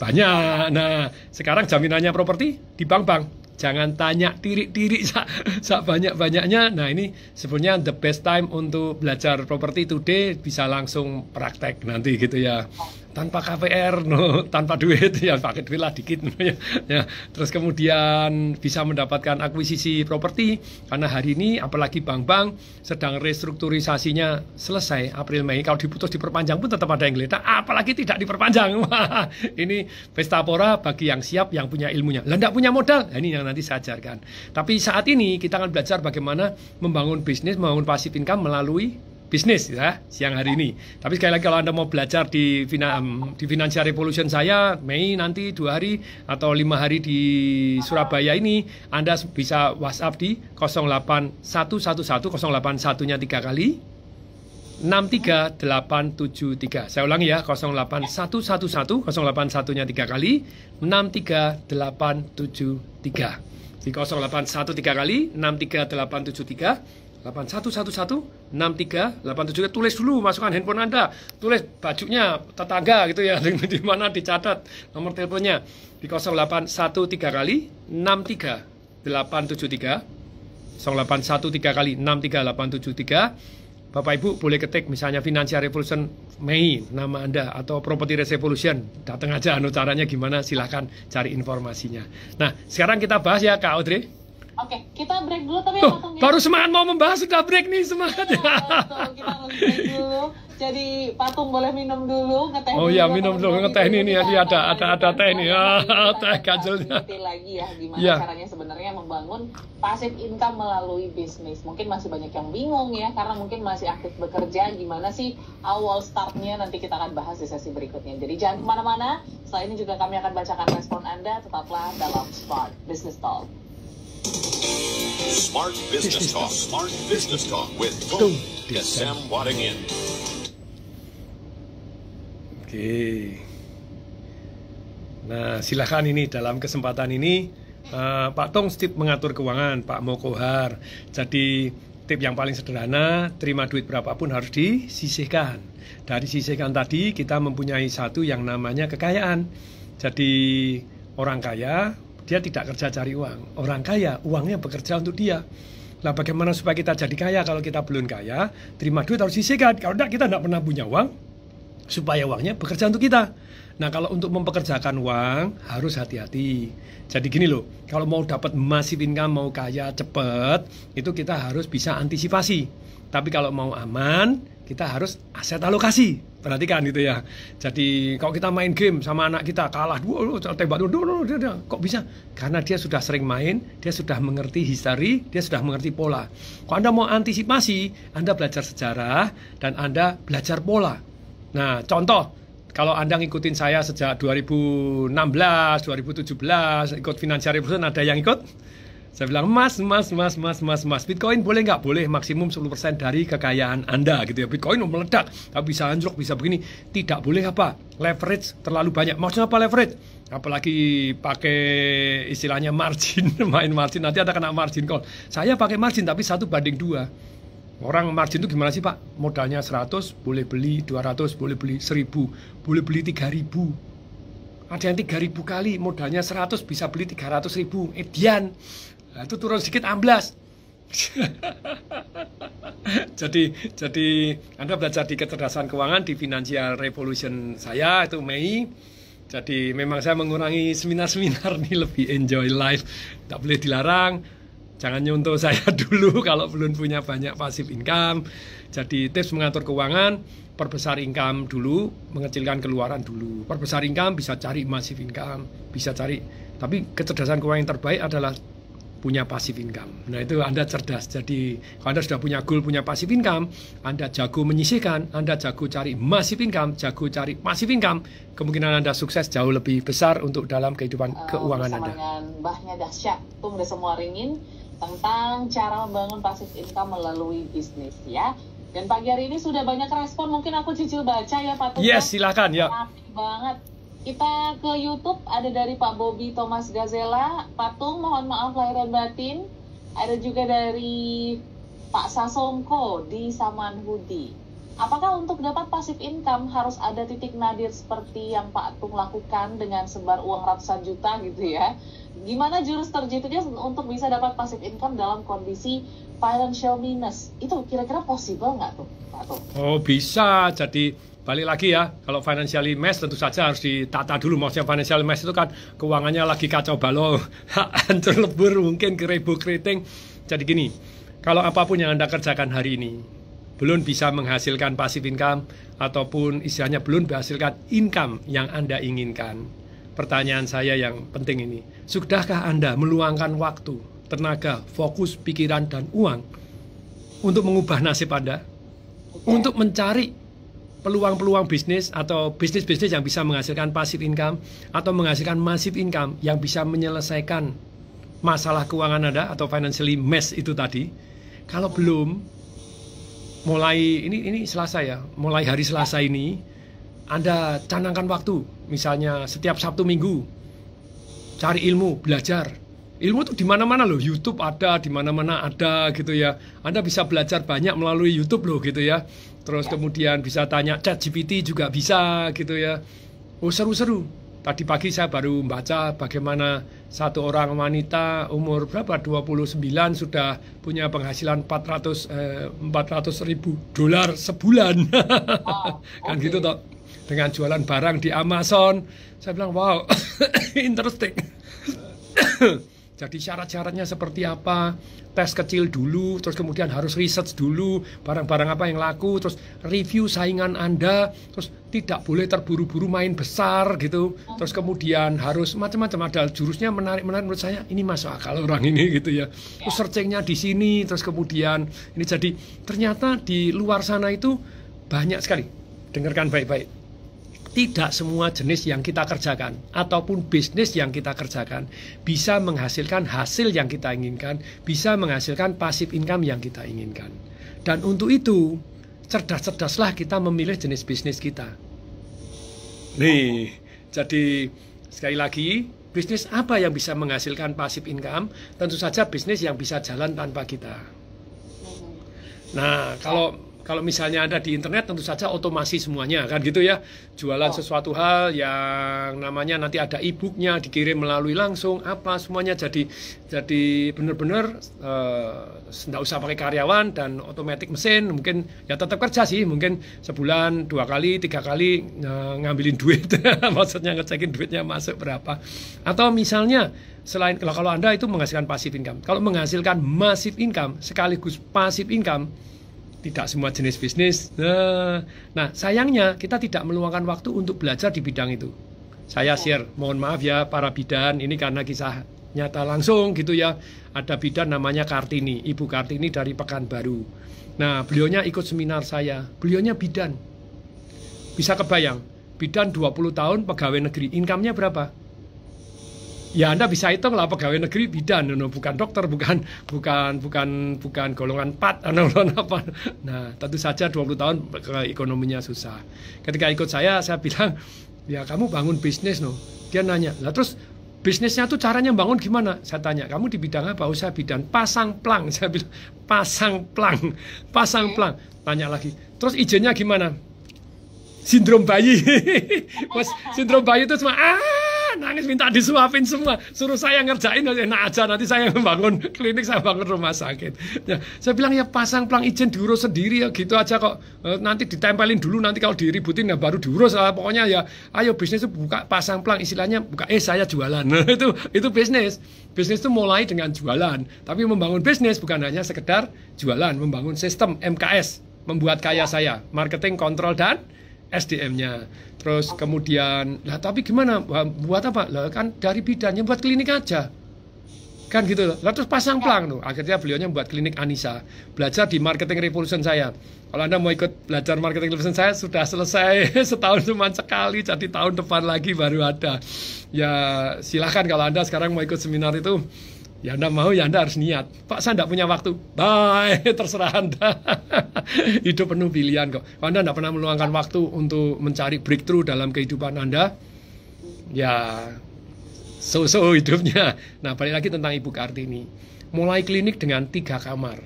banyak. Nah, sekarang jaminannya properti di bank-bank. Jangan tanya tiri tiri sak, sak banyak-banyaknya. Nah, ini sebenarnya the best time untuk belajar properti today bisa langsung praktek nanti gitu ya tanpa KPR, no, tanpa duit ya pakai duit lah dikit, no, ya. ya. Terus kemudian bisa mendapatkan akuisisi properti karena hari ini apalagi bank-bank sedang restrukturisasinya selesai April Mei. Kalau diputus diperpanjang pun tetap ada yang geledah, apalagi tidak diperpanjang. ini pesta pora bagi yang siap, yang punya ilmunya. Lah tidak punya modal, nah, ini yang nanti saya ajarkan. Tapi saat ini kita akan belajar bagaimana membangun bisnis, membangun pasif income melalui bisnis ya siang hari ini. Tapi sekali lagi kalau Anda mau belajar di di Financial Revolution saya Mei nanti dua hari atau lima hari di Surabaya ini Anda bisa WhatsApp di 08111 nya tiga kali 63873. Saya ulangi ya, 08111 081-nya tiga kali 63873. Di tiga kali 63873 tujuh tulis dulu masukkan handphone Anda tulis bajunya tetangga gitu ya di mana dicatat nomor teleponnya di 0813 kali 63 873 0813 kali 63873 Bapak Ibu boleh ketik misalnya Financial Revolution Mei nama Anda atau Property Revolution datang aja anu caranya gimana silahkan cari informasinya nah sekarang kita bahas ya Kak Audrey Oke, okay, kita break dulu tapi Tuh, ya, baru semangat mau membahas sudah break nih semangat. Iya, betul. Ya. Kita break dulu. Jadi patung boleh minum dulu ngeteh. Oh iya, minum dulu ngeteh ini nih ada ya, ya? iya, ada ada ada teh nih. Oh, teh ganjelnya. lagi ya gimana yeah. caranya sebenarnya membangun pasif income melalui bisnis. Mungkin masih banyak yang bingung ya karena mungkin masih aktif bekerja gimana sih awal startnya nanti kita akan bahas di sesi berikutnya. Jadi jangan kemana-mana. Selain ini juga kami akan bacakan respon Anda tetaplah dalam Spot Business Talk. Smart Business Talk. Smart Business Talk with Tony Sam Waddingin. Oke. Nah, silahkan ini dalam kesempatan ini uh, Pak Tong Stip mengatur keuangan, Pak Mokohar. Jadi tip yang paling sederhana, terima duit berapapun harus disisihkan. Dari sisihkan tadi kita mempunyai satu yang namanya kekayaan. Jadi orang kaya dia tidak kerja cari uang. Orang kaya, uangnya bekerja untuk dia. Lah bagaimana supaya kita jadi kaya kalau kita belum kaya? Terima duit harus disikat Kalau tidak kita tidak pernah punya uang supaya uangnya bekerja untuk kita. Nah kalau untuk mempekerjakan uang harus hati-hati. Jadi gini loh, kalau mau dapat massive income, mau kaya cepet, itu kita harus bisa antisipasi. Tapi kalau mau aman, kita harus aset alokasi perhatikan gitu ya jadi kalau kita main game sama anak kita kalah dua tembak dua kok bisa karena dia sudah sering main dia sudah mengerti histori dia sudah mengerti pola kalau anda mau antisipasi anda belajar sejarah dan anda belajar pola nah contoh kalau Anda ngikutin saya sejak 2016, 2017, ikut Financial Revolution, ada yang ikut? Saya bilang, mas, mas, mas, mas, mas, mas, Bitcoin boleh nggak? Boleh, maksimum 10% dari kekayaan Anda gitu ya. Bitcoin meledak, tapi bisa anjlok, bisa begini. Tidak boleh apa? Leverage terlalu banyak. Maksudnya apa leverage? Apalagi pakai istilahnya margin, main margin, nanti ada kena margin call. Saya pakai margin, tapi satu banding dua. Orang margin itu gimana sih Pak? Modalnya 100, boleh beli 200, boleh beli 1000, boleh beli 3000. Ada yang 3000 kali modalnya 100 bisa beli 300 ribu. Edian. Eh, Nah, itu turun sedikit amblas. jadi jadi Anda belajar di kecerdasan keuangan di Financial Revolution saya itu Mei. Jadi memang saya mengurangi seminar-seminar nih lebih enjoy life. Tak boleh dilarang. Jangan nyontoh saya dulu kalau belum punya banyak pasif income. Jadi tips mengatur keuangan, perbesar income dulu, mengecilkan keluaran dulu. Perbesar income bisa cari masif income, bisa cari. Tapi kecerdasan keuangan yang terbaik adalah punya pasif income. Nah, itu Anda cerdas. Jadi, kalau Anda sudah punya goal, punya pasif income, Anda jago menyisihkan, Anda jago cari masif income, jago cari masif income, kemungkinan Anda sukses jauh lebih besar untuk dalam kehidupan uh, keuangan Anda. Mbahnya dahsyat, tung udah semua ringin tentang cara membangun pasif income melalui bisnis ya. Dan pagi hari ini sudah banyak respon, mungkin aku cicil baca ya Pak Yes, silakan ya. Rapi banget kita ke YouTube ada dari Pak Bobby Thomas Gazela, Patung mohon maaf lahir dan batin. Ada juga dari Pak Sasongko di Saman Hudi. Apakah untuk dapat pasif income harus ada titik nadir seperti yang Pak Tung lakukan dengan sebar uang ratusan juta gitu ya? Gimana jurus terjitunya untuk bisa dapat pasif income dalam kondisi financial minus? Itu kira-kira possible nggak tuh, Pak Tung? Oh bisa, jadi balik lagi ya, kalau financial mess tentu saja harus ditata dulu. Maksudnya financial mess itu kan keuangannya lagi kacau balau, hancur lebur, mungkin keribu keriting. Jadi gini, kalau apapun yang Anda kerjakan hari ini, belum bisa menghasilkan passive income ataupun istilahnya belum menghasilkan income yang Anda inginkan. Pertanyaan saya yang penting ini, sudahkah Anda meluangkan waktu, tenaga, fokus, pikiran, dan uang untuk mengubah nasib Anda? Untuk mencari peluang-peluang bisnis atau bisnis-bisnis yang bisa menghasilkan passive income atau menghasilkan massive income yang bisa menyelesaikan masalah keuangan Anda atau financially mess itu tadi. Kalau belum mulai ini ini Selasa ya, mulai hari Selasa ini Anda canangkan waktu, misalnya setiap Sabtu Minggu cari ilmu, belajar. Ilmu tuh di mana-mana loh, YouTube ada, di mana-mana ada gitu ya. Anda bisa belajar banyak melalui YouTube loh gitu ya. Terus ya. kemudian bisa tanya chat GPT juga bisa gitu ya. Oh seru-seru. Tadi pagi saya baru membaca bagaimana satu orang wanita umur berapa 29 sudah punya penghasilan 400 eh, 400 ribu dolar sebulan. Wow, kan gitu toh. Dengan jualan barang di Amazon. Saya bilang wow interesting. Jadi syarat-syaratnya seperti apa, tes kecil dulu, terus kemudian harus riset dulu, barang-barang apa yang laku, terus review saingan Anda, terus tidak boleh terburu-buru main besar gitu, oh. terus kemudian harus macam-macam ada jurusnya menarik-menarik menurut saya ini masuk akal orang ini gitu ya. ya. Terus searchingnya di sini, terus kemudian ini jadi ternyata di luar sana itu banyak sekali. Dengarkan baik-baik tidak semua jenis yang kita kerjakan ataupun bisnis yang kita kerjakan bisa menghasilkan hasil yang kita inginkan, bisa menghasilkan pasif income yang kita inginkan. Dan untuk itu, cerdas-cerdaslah kita memilih jenis bisnis kita. Nih, jadi sekali lagi, bisnis apa yang bisa menghasilkan pasif income? Tentu saja bisnis yang bisa jalan tanpa kita. Nah, kalau kalau misalnya ada di internet tentu saja otomasi semuanya kan gitu ya. Jualan oh. sesuatu hal yang namanya nanti ada e dikirim melalui langsung apa semuanya jadi jadi benar-benar tidak eh, uh, usah pakai karyawan dan otomatis mesin mungkin ya tetap kerja sih mungkin sebulan dua kali tiga kali uh, ngambilin duit maksudnya ngecekin duitnya masuk berapa atau misalnya selain kalau kalau Anda itu menghasilkan pasif income kalau menghasilkan masif income sekaligus pasif income tidak semua jenis bisnis. Eh, nah, sayangnya kita tidak meluangkan waktu untuk belajar di bidang itu. Saya iya. share, mohon maaf ya para bidan, ini karena kisah nyata langsung gitu ya. Ada bidan namanya Kartini, Ibu Kartini dari Pekanbaru. Nah, beliaunya ikut seminar saya. Beliaunya bidan. Bisa kebayang, bidan 20 tahun pegawai negeri, income-nya berapa? ya Anda bisa hitung lah pegawai negeri bidan, no, anu, bukan dokter, bukan bukan bukan bukan golongan 4, no, no, apa. Nah, tentu saja 20 tahun ekonominya susah. Ketika ikut saya, saya bilang, ya kamu bangun bisnis, no. Dia nanya, lah terus bisnisnya tuh caranya bangun gimana? Saya tanya, kamu di bidang apa? Oh, bidan. pasang plang. Saya bilang, pasang plang, pasang plang. Tanya lagi, terus izinnya gimana? Sindrom bayi. Mas, sindrom bayi itu cuma, ah, nangis minta disuapin semua suruh saya ngerjain enak ya, aja nanti saya membangun klinik saya bangun rumah sakit ya, saya bilang ya pasang pelang izin diurus sendiri ya gitu aja kok eh, nanti ditempelin dulu nanti kalau diributin ya baru diurus lah pokoknya ya ayo bisnis itu buka pasang pelang istilahnya buka eh saya jualan itu itu bisnis bisnis itu mulai dengan jualan tapi membangun bisnis bukan hanya sekedar jualan membangun sistem MKS membuat kaya saya marketing kontrol dan SDM-nya. Terus kemudian, lah tapi gimana? Buat apa? Lah kan dari bidannya buat klinik aja. Kan gitu loh. Lah terus pasang ya. pelang tuh. Akhirnya beliaunya buat klinik Anissa. Belajar di marketing revolution saya. Kalau Anda mau ikut belajar marketing revolution saya sudah selesai setahun cuma sekali jadi tahun depan lagi baru ada. Ya silahkan kalau Anda sekarang mau ikut seminar itu Ya Anda mau ya Anda harus niat. Pak saya tidak punya waktu. Bye, terserah Anda. Hidup penuh pilihan kok. Kalau Anda tidak pernah meluangkan waktu untuk mencari breakthrough dalam kehidupan Anda, ya so-so hidupnya. Nah balik lagi tentang Ibu Kartini. Mulai klinik dengan tiga kamar.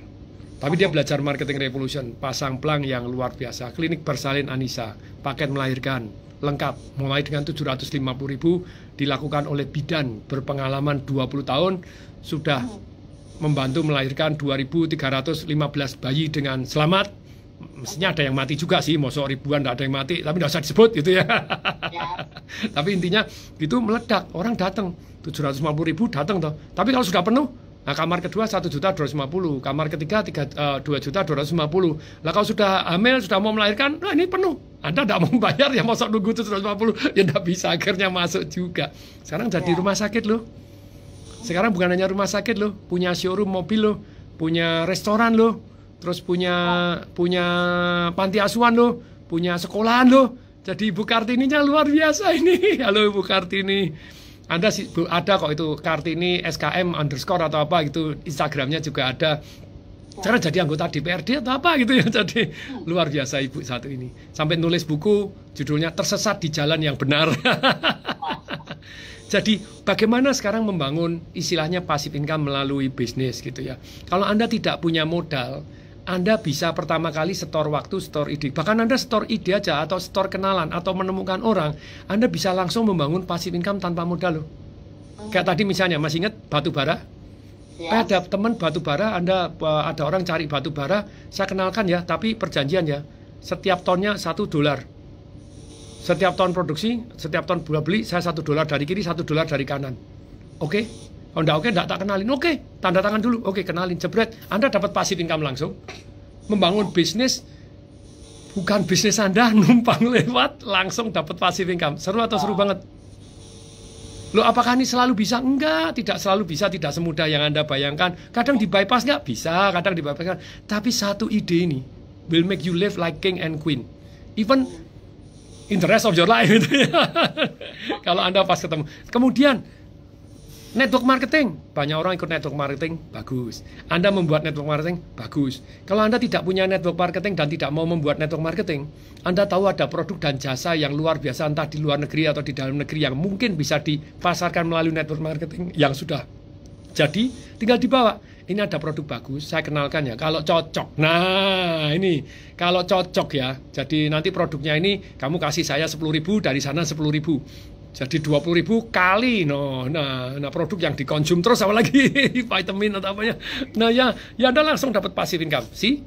Tapi dia belajar marketing revolution, pasang pelang yang luar biasa. Klinik bersalin Anissa, paket melahirkan, lengkap mulai dengan ribu dilakukan oleh bidan berpengalaman 20 tahun sudah membantu melahirkan 2.315 bayi dengan selamat. Mestinya ada yang mati juga sih, mosok ribuan tidak ada yang mati, tapi tidak usah disebut gitu ya. ya. tapi intinya itu meledak, orang datang 750 ribu datang toh. Tapi kalau sudah penuh, Nah, kamar kedua satu juta 250, kamar ketiga 3, eh, dua 2 juta 250. Lah kalau sudah hamil, sudah mau melahirkan, nah ini penuh. Anda tidak mau bayar ya ratus nunggu 750, ya tidak bisa akhirnya masuk juga. Sekarang jadi ya. rumah sakit loh. Sekarang bukan hanya rumah sakit loh, punya showroom mobil loh, punya restoran loh, terus punya punya panti asuhan loh, punya sekolahan loh. Jadi Ibu Kartininya luar biasa ini. Halo Ibu Kartini. Anda sih ada kok itu Kartini SKM underscore atau apa gitu. Instagramnya juga ada. Cara jadi anggota DPRD atau apa gitu ya. Jadi luar biasa Ibu satu ini. Sampai nulis buku judulnya Tersesat di Jalan yang Benar. Jadi bagaimana sekarang membangun istilahnya passive income melalui bisnis gitu ya. Kalau Anda tidak punya modal, Anda bisa pertama kali setor waktu, setor ide. Bahkan Anda setor ide aja atau setor kenalan atau menemukan orang, Anda bisa langsung membangun passive income tanpa modal loh. Kayak tadi misalnya, masih ingat batu bara? Ya. Ada teman batu bara, Anda e, ada orang cari batu bara, saya kenalkan ya, tapi perjanjian ya. Setiap tonnya satu dolar setiap tahun produksi, setiap tahun buah beli, saya satu dolar dari kiri, satu dolar dari kanan. Oke? Okay? oh, enggak oke, okay, enggak tak kenalin. Oke, okay, tanda tangan dulu. Oke, okay, kenalin. Jebret, Anda dapat pasif income langsung. Membangun bisnis, bukan bisnis Anda, numpang lewat, langsung dapat pasif income. Seru atau seru banget? lo apakah ini selalu bisa? Enggak, tidak selalu bisa, tidak semudah yang Anda bayangkan. Kadang di bypass enggak? Bisa, kadang di bypass enggak. Tapi satu ide ini will make you live like king and queen. Even in the rest of your life gitu kalau Anda pas ketemu. Kemudian network marketing, banyak orang ikut network marketing, bagus. Anda membuat network marketing, bagus. Kalau Anda tidak punya network marketing dan tidak mau membuat network marketing, Anda tahu ada produk dan jasa yang luar biasa entah di luar negeri atau di dalam negeri yang mungkin bisa dipasarkan melalui network marketing yang sudah jadi tinggal dibawa. Ini ada produk bagus, saya kenalkan ya. Kalau cocok, nah ini kalau cocok ya. Jadi nanti produknya ini kamu kasih saya sepuluh ribu dari sana sepuluh ribu. Jadi dua puluh ribu kali, no. Nah, nah produk yang dikonsum terus apa lagi vitamin atau apa ya, Nah ya, ya anda langsung dapat pasif income. sih?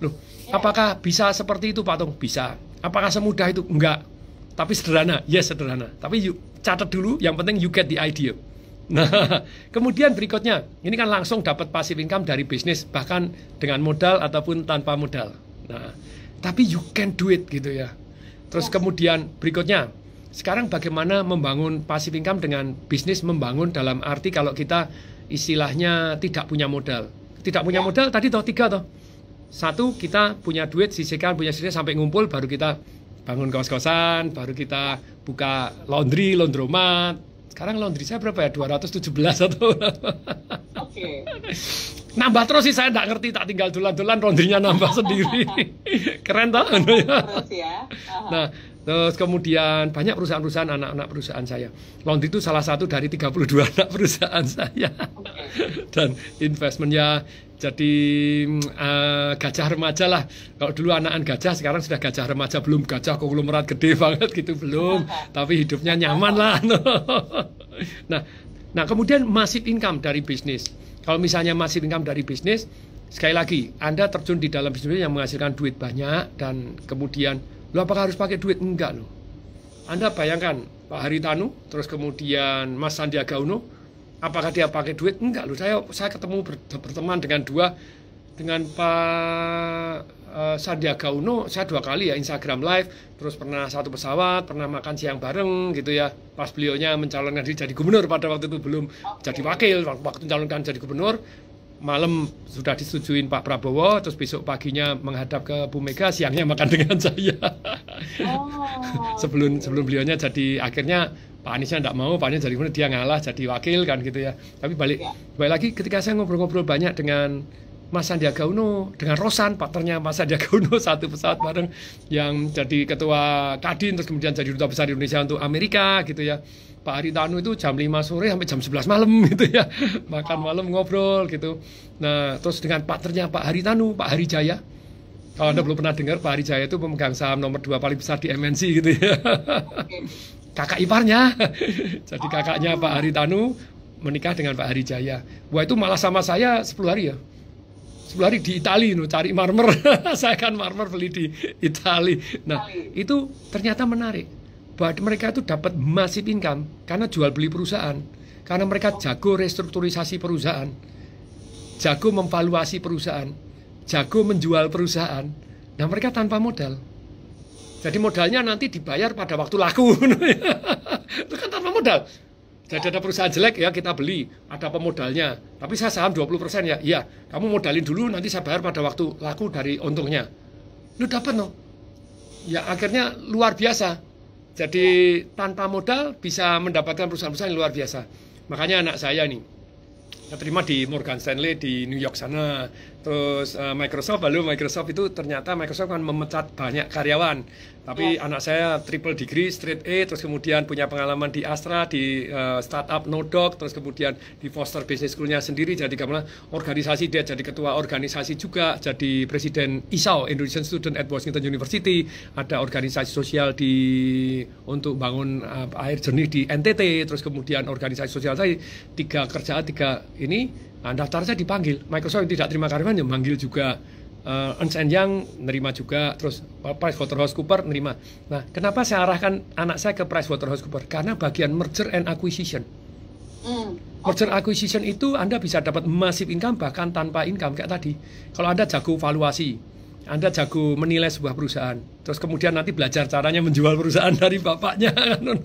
loh, apakah bisa seperti itu Pak Tong? Bisa. Apakah semudah itu? Enggak. Tapi sederhana, yes sederhana. Tapi yuk, catat dulu, yang penting you get the idea. Nah, kemudian berikutnya, ini kan langsung dapat pasif income dari bisnis bahkan dengan modal ataupun tanpa modal. Nah, tapi you can do it gitu ya. Terus ya. kemudian berikutnya, sekarang bagaimana membangun pasif income dengan bisnis membangun dalam arti kalau kita istilahnya tidak punya modal. Tidak punya ya. modal tadi toh tiga toh. Satu kita punya duit sisihkan punya sisihkan sampai ngumpul baru kita bangun kos-kosan, baru kita buka laundry, laundromat, sekarang laundry saya berapa ya? 217 atau berapa? Oke. Okay. nambah terus sih saya nggak ngerti tak tinggal dulan-dulan laundrynya nambah sendiri. Keren tau ya. Uh -huh. Nah, Terus kemudian banyak perusahaan-perusahaan anak-anak perusahaan saya. Laundry itu salah satu dari 32 anak perusahaan saya. Dan investmentnya jadi uh, gajah remaja lah. Kalau dulu anak-anak gajah, sekarang sudah gajah remaja belum gajah konglomerat gede banget gitu belum. Tapi hidupnya nyaman lah. nah, nah kemudian masif income dari bisnis. Kalau misalnya masif income dari bisnis, sekali lagi Anda terjun di dalam bisnis yang menghasilkan duit banyak dan kemudian Lo apakah harus pakai duit? Enggak lo Anda bayangkan Pak Haritanu, terus kemudian Mas Sandiaga Uno, apakah dia pakai duit? Enggak lo Saya saya ketemu ber, berteman dengan dua dengan Pak uh, Sandiaga Uno, saya dua kali ya Instagram live, terus pernah satu pesawat, pernah makan siang bareng gitu ya. Pas beliaunya mencalonkan diri jadi gubernur pada waktu itu belum jadi wakil, waktu mencalonkan jadi gubernur, malam sudah disetujuin Pak Prabowo, terus besok paginya menghadap ke Bu Mega, siangnya makan dengan saya. Oh. sebelum sebelum beliaunya jadi akhirnya Pak Aniesnya tidak mau, Pak Anies jadi dia ngalah jadi wakil kan gitu ya. Tapi balik ya. balik lagi ketika saya ngobrol-ngobrol banyak dengan Mas Sandiaga Uno dengan Rosan partnernya Mas Sandiaga Uno satu pesawat bareng yang jadi ketua Kadin terus kemudian jadi duta besar di Indonesia untuk Amerika gitu ya Pak Ari Tanu itu jam 5 sore sampai jam 11 malam gitu ya makan malam ngobrol gitu nah terus dengan partnernya Pak Hari Tanu Pak Hari Jaya kalau Anda hmm. belum pernah dengar Pak Hari Jaya itu pemegang saham nomor dua paling besar di MNC gitu ya kakak iparnya jadi kakaknya Pak Hari Tanu menikah dengan Pak Hari Jaya wah itu malah sama saya 10 hari ya sepuluh hari di Itali nu cari marmer saya kan marmer beli di Itali nah itu ternyata menarik buat mereka itu dapat masif income karena jual beli perusahaan karena mereka jago restrukturisasi perusahaan jago memvaluasi perusahaan jago menjual perusahaan nah mereka tanpa modal jadi modalnya nanti dibayar pada waktu laku itu kan tanpa modal jadi ada perusahaan jelek ya kita beli, ada pemodalnya. Tapi saya saham 20% ya. Iya, kamu modalin dulu nanti saya bayar pada waktu laku dari untungnya. Lu dapat no. Ya akhirnya luar biasa. Jadi tanpa modal bisa mendapatkan perusahaan-perusahaan yang luar biasa. Makanya anak saya nih terima di Morgan Stanley di New York sana terus uh, Microsoft lalu Microsoft itu ternyata Microsoft kan memecat banyak karyawan tapi yeah. anak saya triple degree straight A terus kemudian punya pengalaman di Astra di uh, startup Nodok terus kemudian di Foster Business School-nya sendiri jadi kemana organisasi dia jadi ketua organisasi juga jadi presiden ISAO, Indonesian Student at Washington University ada organisasi sosial di untuk bangun uh, air jernih di NTT terus kemudian organisasi sosial saya tiga kerjaan tiga ini nah, daftar saya dipanggil Microsoft tidak terima karyawan yang manggil juga uh, Ernst Young nerima juga terus Waterhouse Cooper nerima nah kenapa saya arahkan anak saya ke Price Waterhouse Cooper? karena bagian merger and acquisition mm, okay. merger acquisition itu anda bisa dapat masif income bahkan tanpa income kayak tadi kalau anda jago valuasi anda jago menilai sebuah perusahaan, terus kemudian nanti belajar caranya menjual perusahaan dari bapaknya, kan?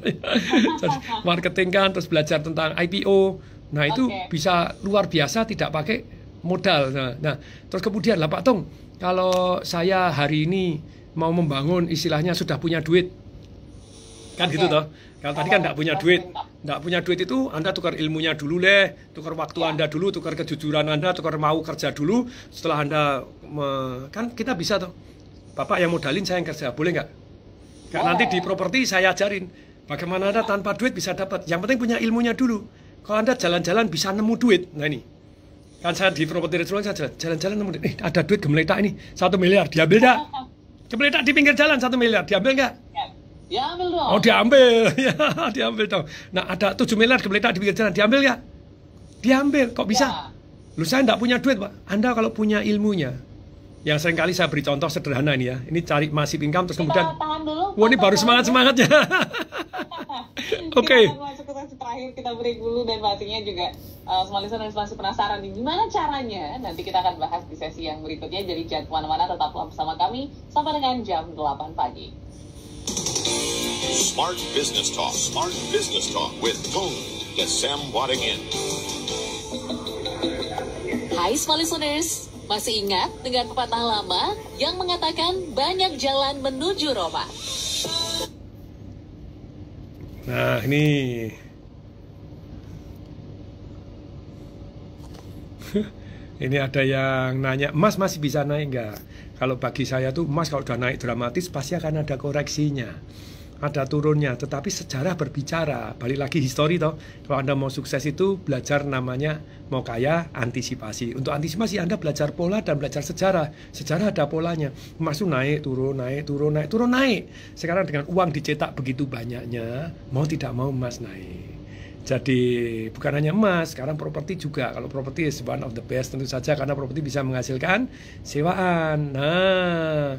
marketing kan, terus belajar tentang IPO, Nah itu bisa luar biasa tidak pakai modal. Nah, nah terus kemudian lah Pak Tong, kalau saya hari ini mau membangun istilahnya sudah punya duit, kan okay. gitu toh. Kalau tadi kan tidak punya duit, tidak punya duit itu Anda tukar ilmunya dulu deh, tukar waktu ya. Anda dulu, tukar kejujuran Anda, tukar mau kerja dulu. Setelah Anda me, kan kita bisa toh. Bapak yang modalin saya yang kerja, boleh nggak? Nanti di properti saya ajarin bagaimana Anda tanpa duit bisa dapat. Yang penting punya ilmunya dulu. Kalau Anda jalan-jalan bisa nemu duit, nah ini. Kan saya di properti restoran, saya jalan-jalan nemu duit. Eh, ada duit gemeletak ini, satu miliar, diambil enggak Gemeletak di pinggir jalan, satu miliar, diambil nggak? Ya, diambil dong. Oh, diambil. ya, diambil dong. Nah, ada tujuh miliar gemeletak di pinggir jalan, diambil ya? Diambil, kok bisa? Ya. Lu saya enggak punya duit, Pak. Anda kalau punya ilmunya, yang sering kali saya beri contoh sederhana ini ya. Ini cari masif income terus kemudian dulu, Wah, ini baru semangat-semangatnya. Oke. terakhir kita beri dulu dan pastinya juga uh, semua listener masih penasaran nih gimana caranya. Nanti kita akan bahas di sesi yang berikutnya. Jadi jangan kemana-mana, tetaplah bersama kami sampai dengan jam 8 pagi. Smart Business Talk. Smart Business Talk with Tung Desem Wadingin Hai small listeners, masih ingat dengan pepatah lama yang mengatakan banyak jalan menuju Roma? Nah, ini ini ada yang nanya, Mas masih bisa naik nggak? Kalau bagi saya tuh Mas kalau udah naik dramatis pasti akan ada koreksinya ada turunnya, tetapi sejarah berbicara. Balik lagi histori toh. Kalau Anda mau sukses itu belajar namanya mau kaya antisipasi. Untuk antisipasi Anda belajar pola dan belajar sejarah. Sejarah ada polanya. Masuk naik, turun, naik, turun, naik, turun, naik. Sekarang dengan uang dicetak begitu banyaknya, mau tidak mau emas naik. Jadi bukan hanya emas, sekarang properti juga. Kalau properti is one of the best tentu saja karena properti bisa menghasilkan sewaan. Nah,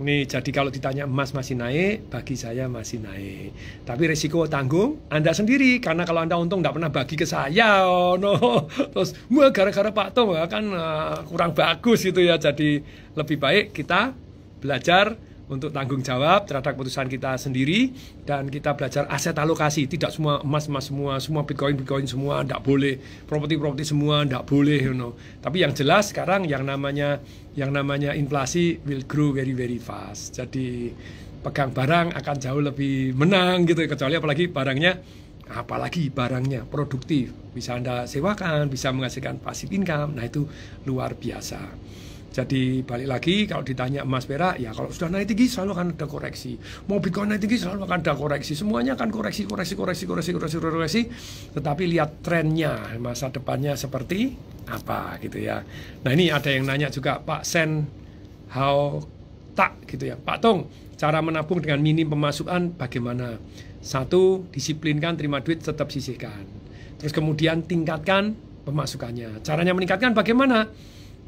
ini jadi kalau ditanya emas masih naik, bagi saya masih naik. Tapi resiko tanggung Anda sendiri karena kalau Anda untung tidak pernah bagi ke saya, oh no. Terus wah gara-gara Pak Tom ya kan uh, kurang bagus gitu ya. Jadi lebih baik kita belajar untuk tanggung jawab terhadap keputusan kita sendiri dan kita belajar aset alokasi tidak semua emas emas semua semua bitcoin bitcoin semua tidak boleh properti properti semua tidak boleh you know. tapi yang jelas sekarang yang namanya yang namanya inflasi will grow very very fast jadi pegang barang akan jauh lebih menang gitu kecuali apalagi barangnya apalagi barangnya produktif bisa anda sewakan bisa menghasilkan pasif income nah itu luar biasa jadi balik lagi kalau ditanya emas perak ya kalau sudah naik tinggi selalu akan ada koreksi. Mau Bitcoin naik tinggi selalu akan ada koreksi. Semuanya akan koreksi, koreksi, koreksi, koreksi, koreksi, koreksi. koreksi. Tetapi lihat trennya masa depannya seperti apa gitu ya. Nah ini ada yang nanya juga Pak Sen How Tak gitu ya. Pak Tong, cara menabung dengan minim pemasukan bagaimana? Satu, disiplinkan, terima duit, tetap sisihkan. Terus kemudian tingkatkan pemasukannya. Caranya meningkatkan bagaimana?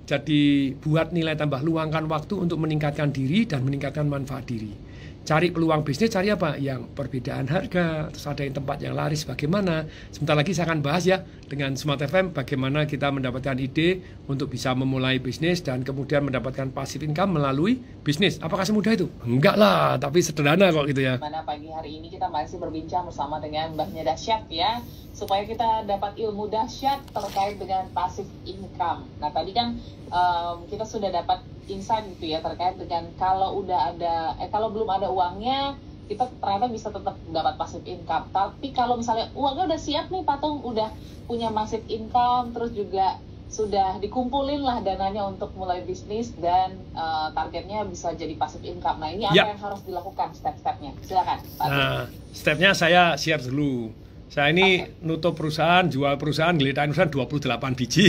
Jadi buat nilai tambah luangkan waktu untuk meningkatkan diri dan meningkatkan manfaat diri cari peluang bisnis cari apa yang perbedaan harga terus ada yang tempat yang laris bagaimana sebentar lagi saya akan bahas ya dengan Smart FM bagaimana kita mendapatkan ide untuk bisa memulai bisnis dan kemudian mendapatkan passive income melalui bisnis apakah semudah itu enggak lah tapi sederhana kok gitu ya mana pagi hari ini kita masih berbincang bersama dengan Mbaknya Dasyat ya supaya kita dapat ilmu dahsyat terkait dengan passive income nah tadi kan um, kita sudah dapat insan gitu ya terkait dengan kalau udah ada eh kalau belum ada uangnya kita ternyata bisa tetap dapat passive income. Tapi kalau misalnya uangnya udah siap nih patung, udah punya passive income, terus juga sudah dikumpulin lah dananya untuk mulai bisnis dan uh, targetnya bisa jadi passive income. Nah ini apa ya. yang harus dilakukan step-stepnya? Silakan. Nah, stepnya saya siap dulu. Saya ini okay. nutup perusahaan, jual perusahaan, ngelitain perusahaan 28 biji.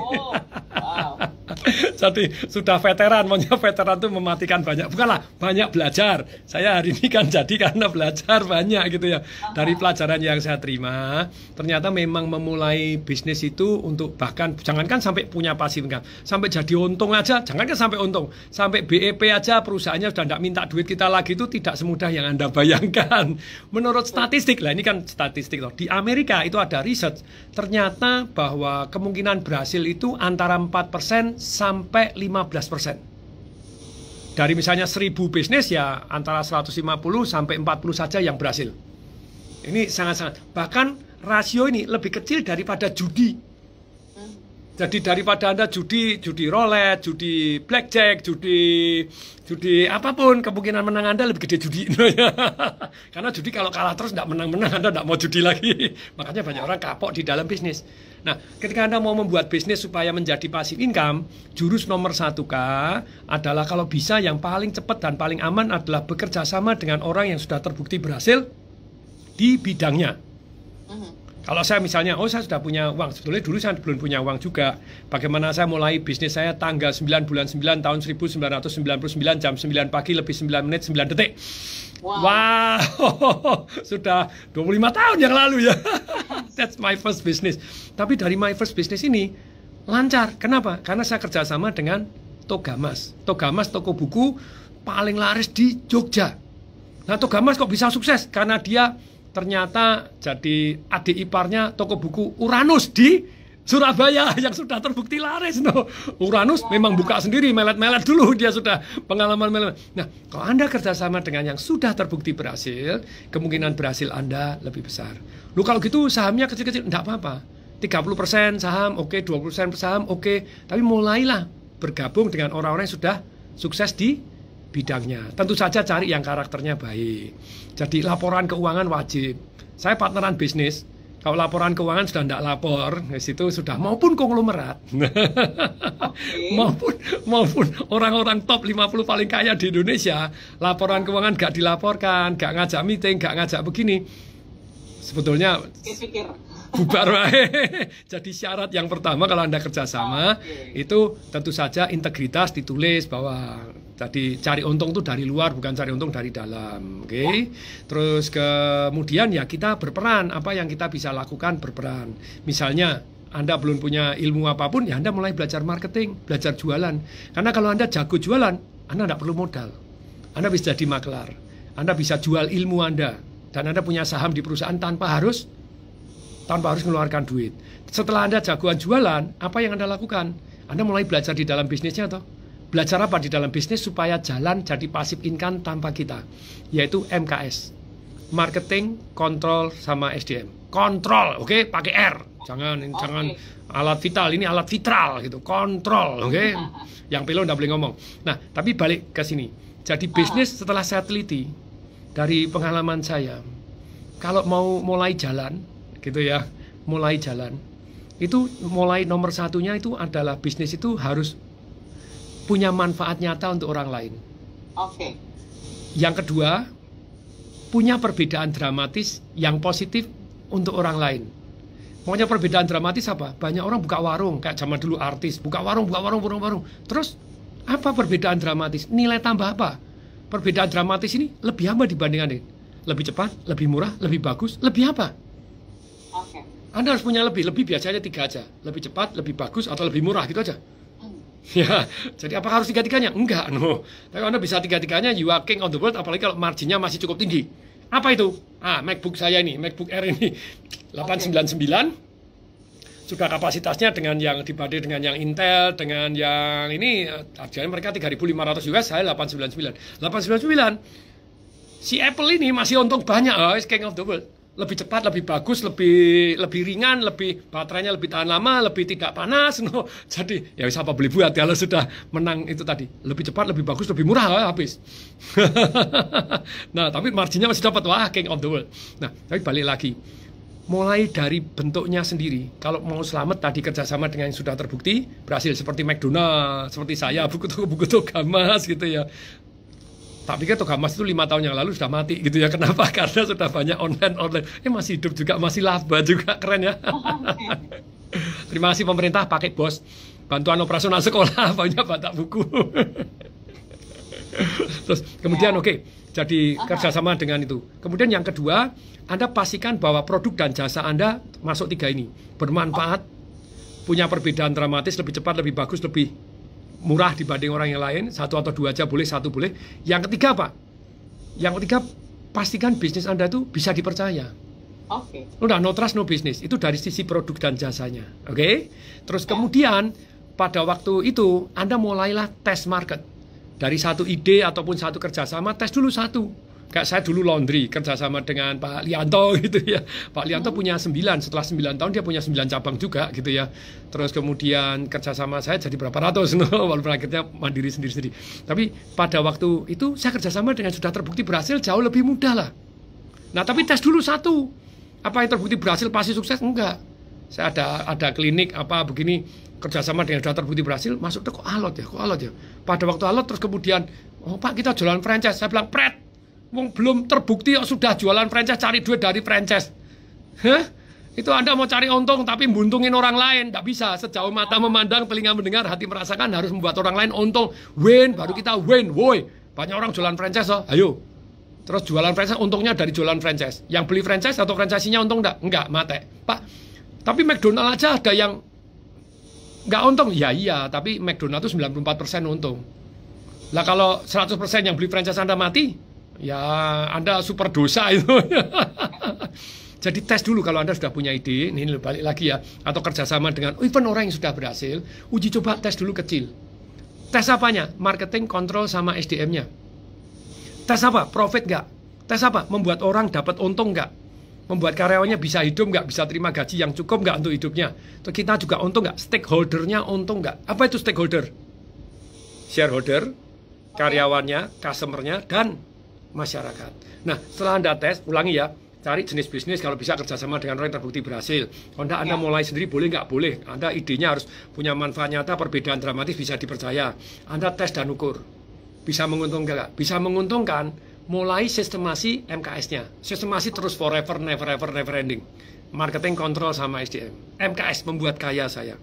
Oh, jadi sudah veteran maunya veteran tuh mematikan banyak bukanlah banyak belajar saya hari ini kan jadi karena belajar banyak gitu ya dari pelajaran yang saya terima ternyata memang memulai bisnis itu untuk bahkan jangankan sampai punya pasif income sampai jadi untung aja jangankan sampai untung sampai BEP aja perusahaannya sudah tidak minta duit kita lagi itu tidak semudah yang anda bayangkan menurut statistik lah ini kan statistik loh di Amerika itu ada riset ternyata bahwa kemungkinan berhasil itu antara 4% sampai sampai 15%. Dari misalnya 1000 bisnis ya antara 150 sampai 40 saja yang berhasil. Ini sangat-sangat bahkan rasio ini lebih kecil daripada judi. Jadi daripada Anda judi, judi roulette, judi blackjack, judi judi apapun, kemungkinan menang Anda lebih gede judi. Karena judi kalau kalah terus tidak menang-menang Anda tidak mau judi lagi. Makanya banyak orang kapok di dalam bisnis. Nah, ketika Anda mau membuat bisnis supaya menjadi pasif income, jurus nomor satu K adalah kalau bisa yang paling cepat dan paling aman adalah bekerja sama dengan orang yang sudah terbukti berhasil di bidangnya. Mm-hmm. Kalau saya misalnya, oh saya sudah punya uang, sebetulnya dulu saya belum punya uang juga. Bagaimana saya mulai bisnis saya tanggal 9 bulan 9 tahun 1999 jam 9 pagi lebih 9 menit 9 detik. Wow. wow. Sudah 25 tahun yang lalu ya. That's my first business. Tapi dari my first business ini lancar. Kenapa? Karena saya kerjasama dengan Togamas. Togamas toko buku paling laris di Jogja. Nah Togamas kok bisa sukses? Karena dia ternyata jadi adik iparnya toko buku Uranus di Surabaya yang sudah terbukti laris no. Uranus memang buka sendiri melet-melet dulu dia sudah pengalaman melet. Nah, kalau Anda kerjasama dengan yang sudah terbukti berhasil, kemungkinan berhasil Anda lebih besar. Lu kalau gitu sahamnya kecil-kecil enggak apa-apa. 30% saham, oke, okay, 20% saham, oke. Okay. Tapi mulailah bergabung dengan orang-orang yang sudah sukses di bidangnya. Tentu saja cari yang karakternya baik. Jadi laporan keuangan wajib. Saya partneran bisnis, kalau laporan keuangan sudah tidak lapor, di situ sudah maupun konglomerat, okay. maupun maupun orang-orang top 50 paling kaya di Indonesia, laporan keuangan gak dilaporkan, gak ngajak meeting, gak ngajak begini. Sebetulnya bubar wae. Jadi syarat yang pertama kalau Anda kerjasama ah, okay. itu tentu saja integritas ditulis bahwa jadi cari untung itu dari luar bukan cari untung dari dalam, oke? Okay? Ya. Terus kemudian ya kita berperan apa yang kita bisa lakukan berperan. Misalnya anda belum punya ilmu apapun, ya Anda mulai belajar marketing, belajar jualan. Karena kalau Anda jago jualan, Anda tidak perlu modal. Anda bisa jadi maklar. Anda bisa jual ilmu Anda. Dan Anda punya saham di perusahaan tanpa harus tanpa harus mengeluarkan duit. Setelah Anda jagoan jualan, apa yang Anda lakukan? Anda mulai belajar di dalam bisnisnya atau Belajar apa di dalam bisnis supaya jalan jadi pasif income tanpa kita, yaitu MKS. Marketing, kontrol sama SDM. Kontrol, oke, okay? pakai R. Jangan okay. jangan alat vital, ini alat vitral gitu. Kontrol, oke. Okay? yang pilih nggak boleh ngomong. Nah, tapi balik ke sini. Jadi ah. bisnis setelah saya teliti dari pengalaman saya, kalau mau mulai jalan, gitu ya mulai jalan itu mulai nomor satunya itu adalah bisnis itu harus punya manfaat nyata untuk orang lain. Oke. Okay. Yang kedua punya perbedaan dramatis yang positif untuk orang lain. Maunya perbedaan dramatis apa? Banyak orang buka warung kayak zaman dulu artis buka warung buka warung buka warung. Terus apa perbedaan dramatis? Nilai tambah apa? Perbedaan dramatis ini lebih apa dibandingkan ini? Lebih cepat, lebih murah, lebih bagus, lebih apa? Anda harus punya lebih. Lebih biasanya tiga aja. Lebih cepat, lebih bagus, atau lebih murah gitu aja. Oh. Ya, jadi apakah harus tiga-tiganya? Enggak, no. Tapi Anda bisa tiga-tiganya, you are king of the world, apalagi kalau marginnya masih cukup tinggi. Apa itu? Ah, MacBook saya ini, MacBook Air ini, 899, Juga kapasitasnya dengan yang dibanding dengan yang Intel, dengan yang ini, eh, harganya mereka 3.500 juga, saya 899. 899, si Apple ini masih untung banyak, oh, king of the world lebih cepat, lebih bagus, lebih lebih ringan, lebih baterainya lebih tahan lama, lebih tidak panas. No. Jadi ya siapa beli buat kalau ya sudah menang itu tadi lebih cepat, lebih bagus, lebih murah habis. nah tapi marginnya masih dapat wah king of the world. Nah tapi balik lagi mulai dari bentuknya sendiri. Kalau mau selamat tadi kerjasama dengan yang sudah terbukti berhasil seperti McDonald, seperti saya buku toko buku toko gamas gitu ya tak pikir Toga emas itu lima tahun yang lalu sudah mati gitu ya. Kenapa? Karena sudah banyak online online. Eh masih hidup juga, masih laba juga keren ya. Oh, Terima kasih pemerintah pakai bos bantuan operasional sekolah banyak batak buku. Terus kemudian ya. oke, okay, jadi Aha. kerjasama dengan itu. Kemudian yang kedua, Anda pastikan bahwa produk dan jasa Anda masuk tiga ini bermanfaat, oh. punya perbedaan dramatis, lebih cepat, lebih bagus, lebih murah dibanding orang yang lain satu atau dua aja boleh satu boleh yang ketiga apa yang ketiga pastikan bisnis anda itu bisa dipercaya oke okay. udah no trust no business itu dari sisi produk dan jasanya oke okay? terus yeah. kemudian pada waktu itu anda mulailah tes market dari satu ide ataupun satu kerjasama tes dulu satu Kak saya dulu laundry kerjasama dengan Pak Lianto gitu ya. Pak Lianto punya sembilan setelah sembilan tahun dia punya sembilan cabang juga gitu ya. Terus kemudian kerjasama saya jadi berapa ratus no? walaupun akhirnya mandiri sendiri-sendiri. Tapi pada waktu itu saya kerjasama dengan sudah terbukti berhasil jauh lebih mudah lah. Nah tapi tes dulu satu. Apa yang terbukti berhasil pasti sukses? Enggak. Saya ada ada klinik apa begini kerjasama dengan sudah terbukti berhasil masuk tuh kok alot ya kok alot ya pada waktu alot terus kemudian oh pak kita jualan franchise saya bilang pret Wong belum terbukti kok sudah jualan franchise cari duit dari franchise. Hah? Itu Anda mau cari untung tapi buntungin orang lain, tidak bisa. Sejauh mata memandang, telinga mendengar, hati merasakan harus membuat orang lain untung. Win, baru kita win, woi. Banyak orang jualan franchise oh, ayo. Terus jualan franchise, untungnya dari jualan franchise. Yang beli franchise atau franchisinya untung enggak? Enggak, mate. Pak, tapi McDonald aja ada yang enggak untung. Ya iya, tapi McDonald itu 94% untung. Lah kalau 100% yang beli franchise Anda mati, Ya, Anda super dosa itu. Jadi tes dulu kalau Anda sudah punya ide, ini balik lagi ya, atau kerjasama dengan event orang yang sudah berhasil, uji coba tes dulu kecil. Tes apanya? Marketing, kontrol, sama SDM-nya. Tes apa? Profit nggak? Tes apa? Membuat orang dapat untung nggak? Membuat karyawannya bisa hidup nggak? Bisa terima gaji yang cukup nggak untuk hidupnya? Terus kita juga untung nggak? Stakeholdernya untung nggak? Apa itu stakeholder? Shareholder, karyawannya, customernya, dan masyarakat. Nah, setelah Anda tes, ulangi ya, cari jenis bisnis kalau bisa kerjasama dengan orang yang terbukti berhasil. Anda Anda ya. mulai sendiri boleh nggak boleh. Anda idenya harus punya manfaat nyata, perbedaan dramatis bisa dipercaya. Anda tes dan ukur. Bisa menguntungkan nggak? Bisa menguntungkan. Mulai sistemasi MKS-nya. Sistemasi terus forever, never ever, never ending. Marketing control sama SDM. MKS membuat kaya saya.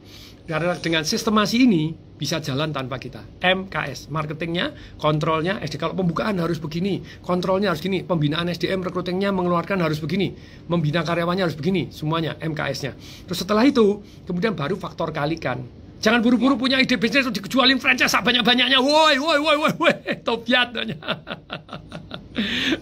Karena dengan sistemasi ini bisa jalan tanpa kita. MKS, marketingnya, kontrolnya, SD. Kalau pembukaan harus begini, kontrolnya harus gini, pembinaan SDM, rekrutingnya, mengeluarkan harus begini, membina karyawannya harus begini, semuanya MKS-nya. Terus setelah itu, kemudian baru faktor kalikan. Jangan buru-buru punya ide bisnis untuk dijualin franchise banyak-banyaknya. Woi, woi, woi, woi, woi, topiat.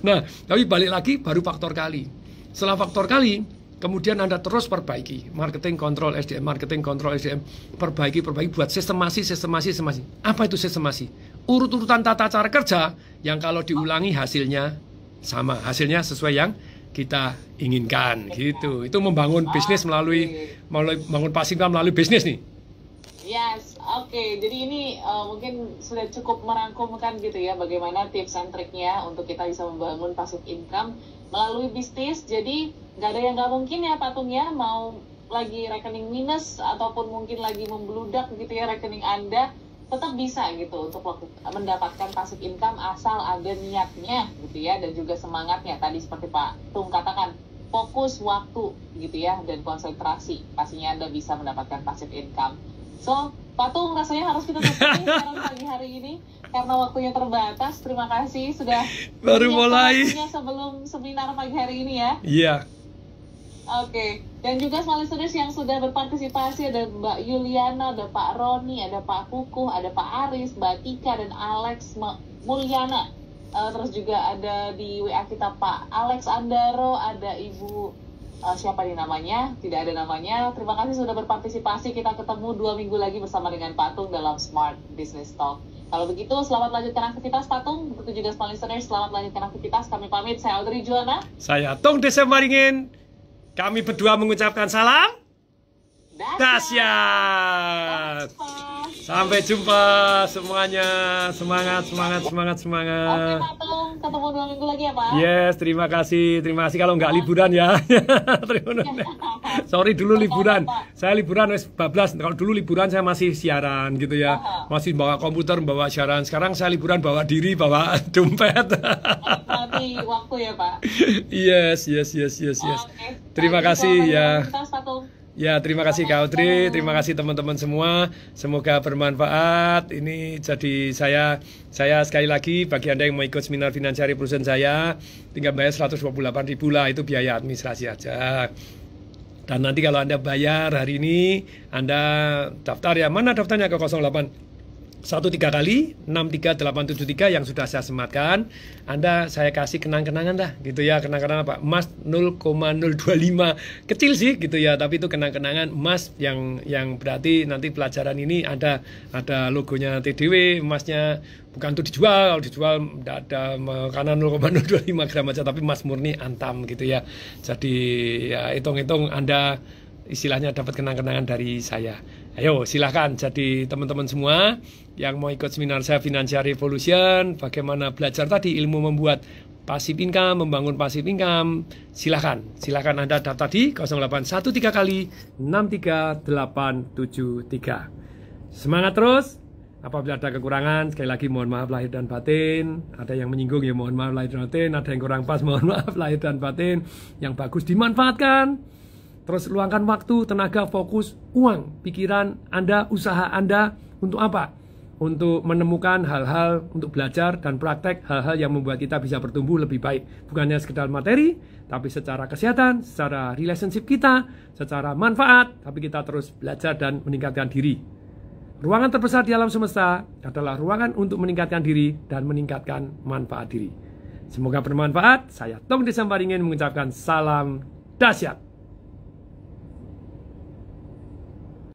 nah, tapi balik lagi baru faktor kali. Setelah faktor kali, Kemudian Anda terus perbaiki marketing kontrol SDM, marketing kontrol SDM, perbaiki, perbaiki, buat sistemasi, sistemasi, sistemasi. Apa itu sistemasi? Urut-urutan tata cara kerja yang kalau diulangi hasilnya sama, hasilnya sesuai yang kita inginkan gitu. Itu membangun bisnis melalui melalui bangun pasifkan melalui bisnis nih. Yes, oke. Okay. Jadi ini uh, mungkin sudah cukup merangkumkan gitu ya bagaimana tips and triknya untuk kita bisa membangun passive income melalui bisnis. Jadi nggak ada yang nggak mungkin ya patungnya mau lagi rekening minus ataupun mungkin lagi membludak gitu ya rekening Anda tetap bisa gitu untuk mendapatkan pasif income asal ada niatnya gitu ya dan juga semangatnya tadi seperti Pak Tung katakan fokus waktu gitu ya dan konsentrasi pastinya Anda bisa mendapatkan pasif income So, patung rasanya harus kita tutupi pagi hari ini karena waktunya terbatas. Terima kasih sudah baru mulai sebelum seminar pagi hari ini ya. Iya. Yeah. Oke, okay. dan juga small yang sudah berpartisipasi ada Mbak Yuliana, ada Pak Roni, ada Pak Kukuh, ada Pak Aris, Mbak Tika dan Alex Mulyana. Uh, terus juga ada di WA kita Pak Alex Andaro, ada Ibu uh, siapa di namanya, tidak ada namanya. Terima kasih sudah berpartisipasi. Kita ketemu dua minggu lagi bersama dengan Patung dalam Smart Business Talk. Kalau begitu, selamat lanjutkan aktivitas Patung. Begitu juga smart listeners, selamat lanjutkan aktivitas. Kami pamit, saya Audrey Juana Saya Tung Desembaringin. Kami berdua mengucapkan salam. Dasyat. Dasyat. Sampai jumpa semuanya. Semangat, semangat, semangat, semangat. Oke, Pak Tung. Ketemu dua minggu lagi ya, Pak. Yes, terima kasih. Terima kasih kalau nggak liburan ya. terima kasih. Sorry dulu liburan. Saya liburan wes bablas. Kalau dulu liburan saya masih siaran gitu ya. Masih bawa komputer, bawa siaran. Sekarang saya liburan bawa diri, bawa dompet. waktu ya, Pak. Yes, yes, yes, yes, yes. Ya. Terima kasih ya. Ya, terima kasih Kak Audrey, terima kasih teman-teman semua. Semoga bermanfaat. Ini jadi saya saya sekali lagi bagi Anda yang mau ikut seminar finansial perusahaan saya, tinggal bayar 128.000 lah itu biaya administrasi aja. Dan nanti kalau Anda bayar hari ini, Anda daftar ya. Mana daftarnya ke 08 satu tiga kali enam tiga delapan tujuh tiga yang sudah saya sematkan Anda saya kasih kenang-kenangan dah gitu ya kenang-kenangan apa emas 0,025 kecil sih gitu ya tapi itu kenang-kenangan emas yang yang berarti nanti pelajaran ini ada ada logonya TDW emasnya bukan tuh dijual kalau dijual tidak ada karena 0,025 gram aja tapi emas murni antam gitu ya jadi ya hitung-hitung Anda istilahnya dapat kenang-kenangan dari saya ayo silahkan jadi teman-teman semua yang mau ikut seminar saya Financial Revolution, bagaimana belajar tadi ilmu membuat pasif income, membangun pasif income, silahkan. Silahkan Anda daftar di 0813 kali 63873. Semangat terus, apabila ada kekurangan, sekali lagi mohon maaf lahir dan batin. Ada yang menyinggung ya mohon maaf lahir dan batin, ada yang kurang pas mohon maaf lahir dan batin. Yang bagus dimanfaatkan. Terus luangkan waktu, tenaga, fokus, uang, pikiran Anda, usaha Anda untuk apa? untuk menemukan hal-hal untuk belajar dan praktek hal-hal yang membuat kita bisa bertumbuh lebih baik bukannya sekedar materi tapi secara kesehatan, secara relationship kita, secara manfaat tapi kita terus belajar dan meningkatkan diri. Ruangan terbesar di alam semesta adalah ruangan untuk meningkatkan diri dan meningkatkan manfaat diri. Semoga bermanfaat. Saya Tom ingin mengucapkan salam dahsyat.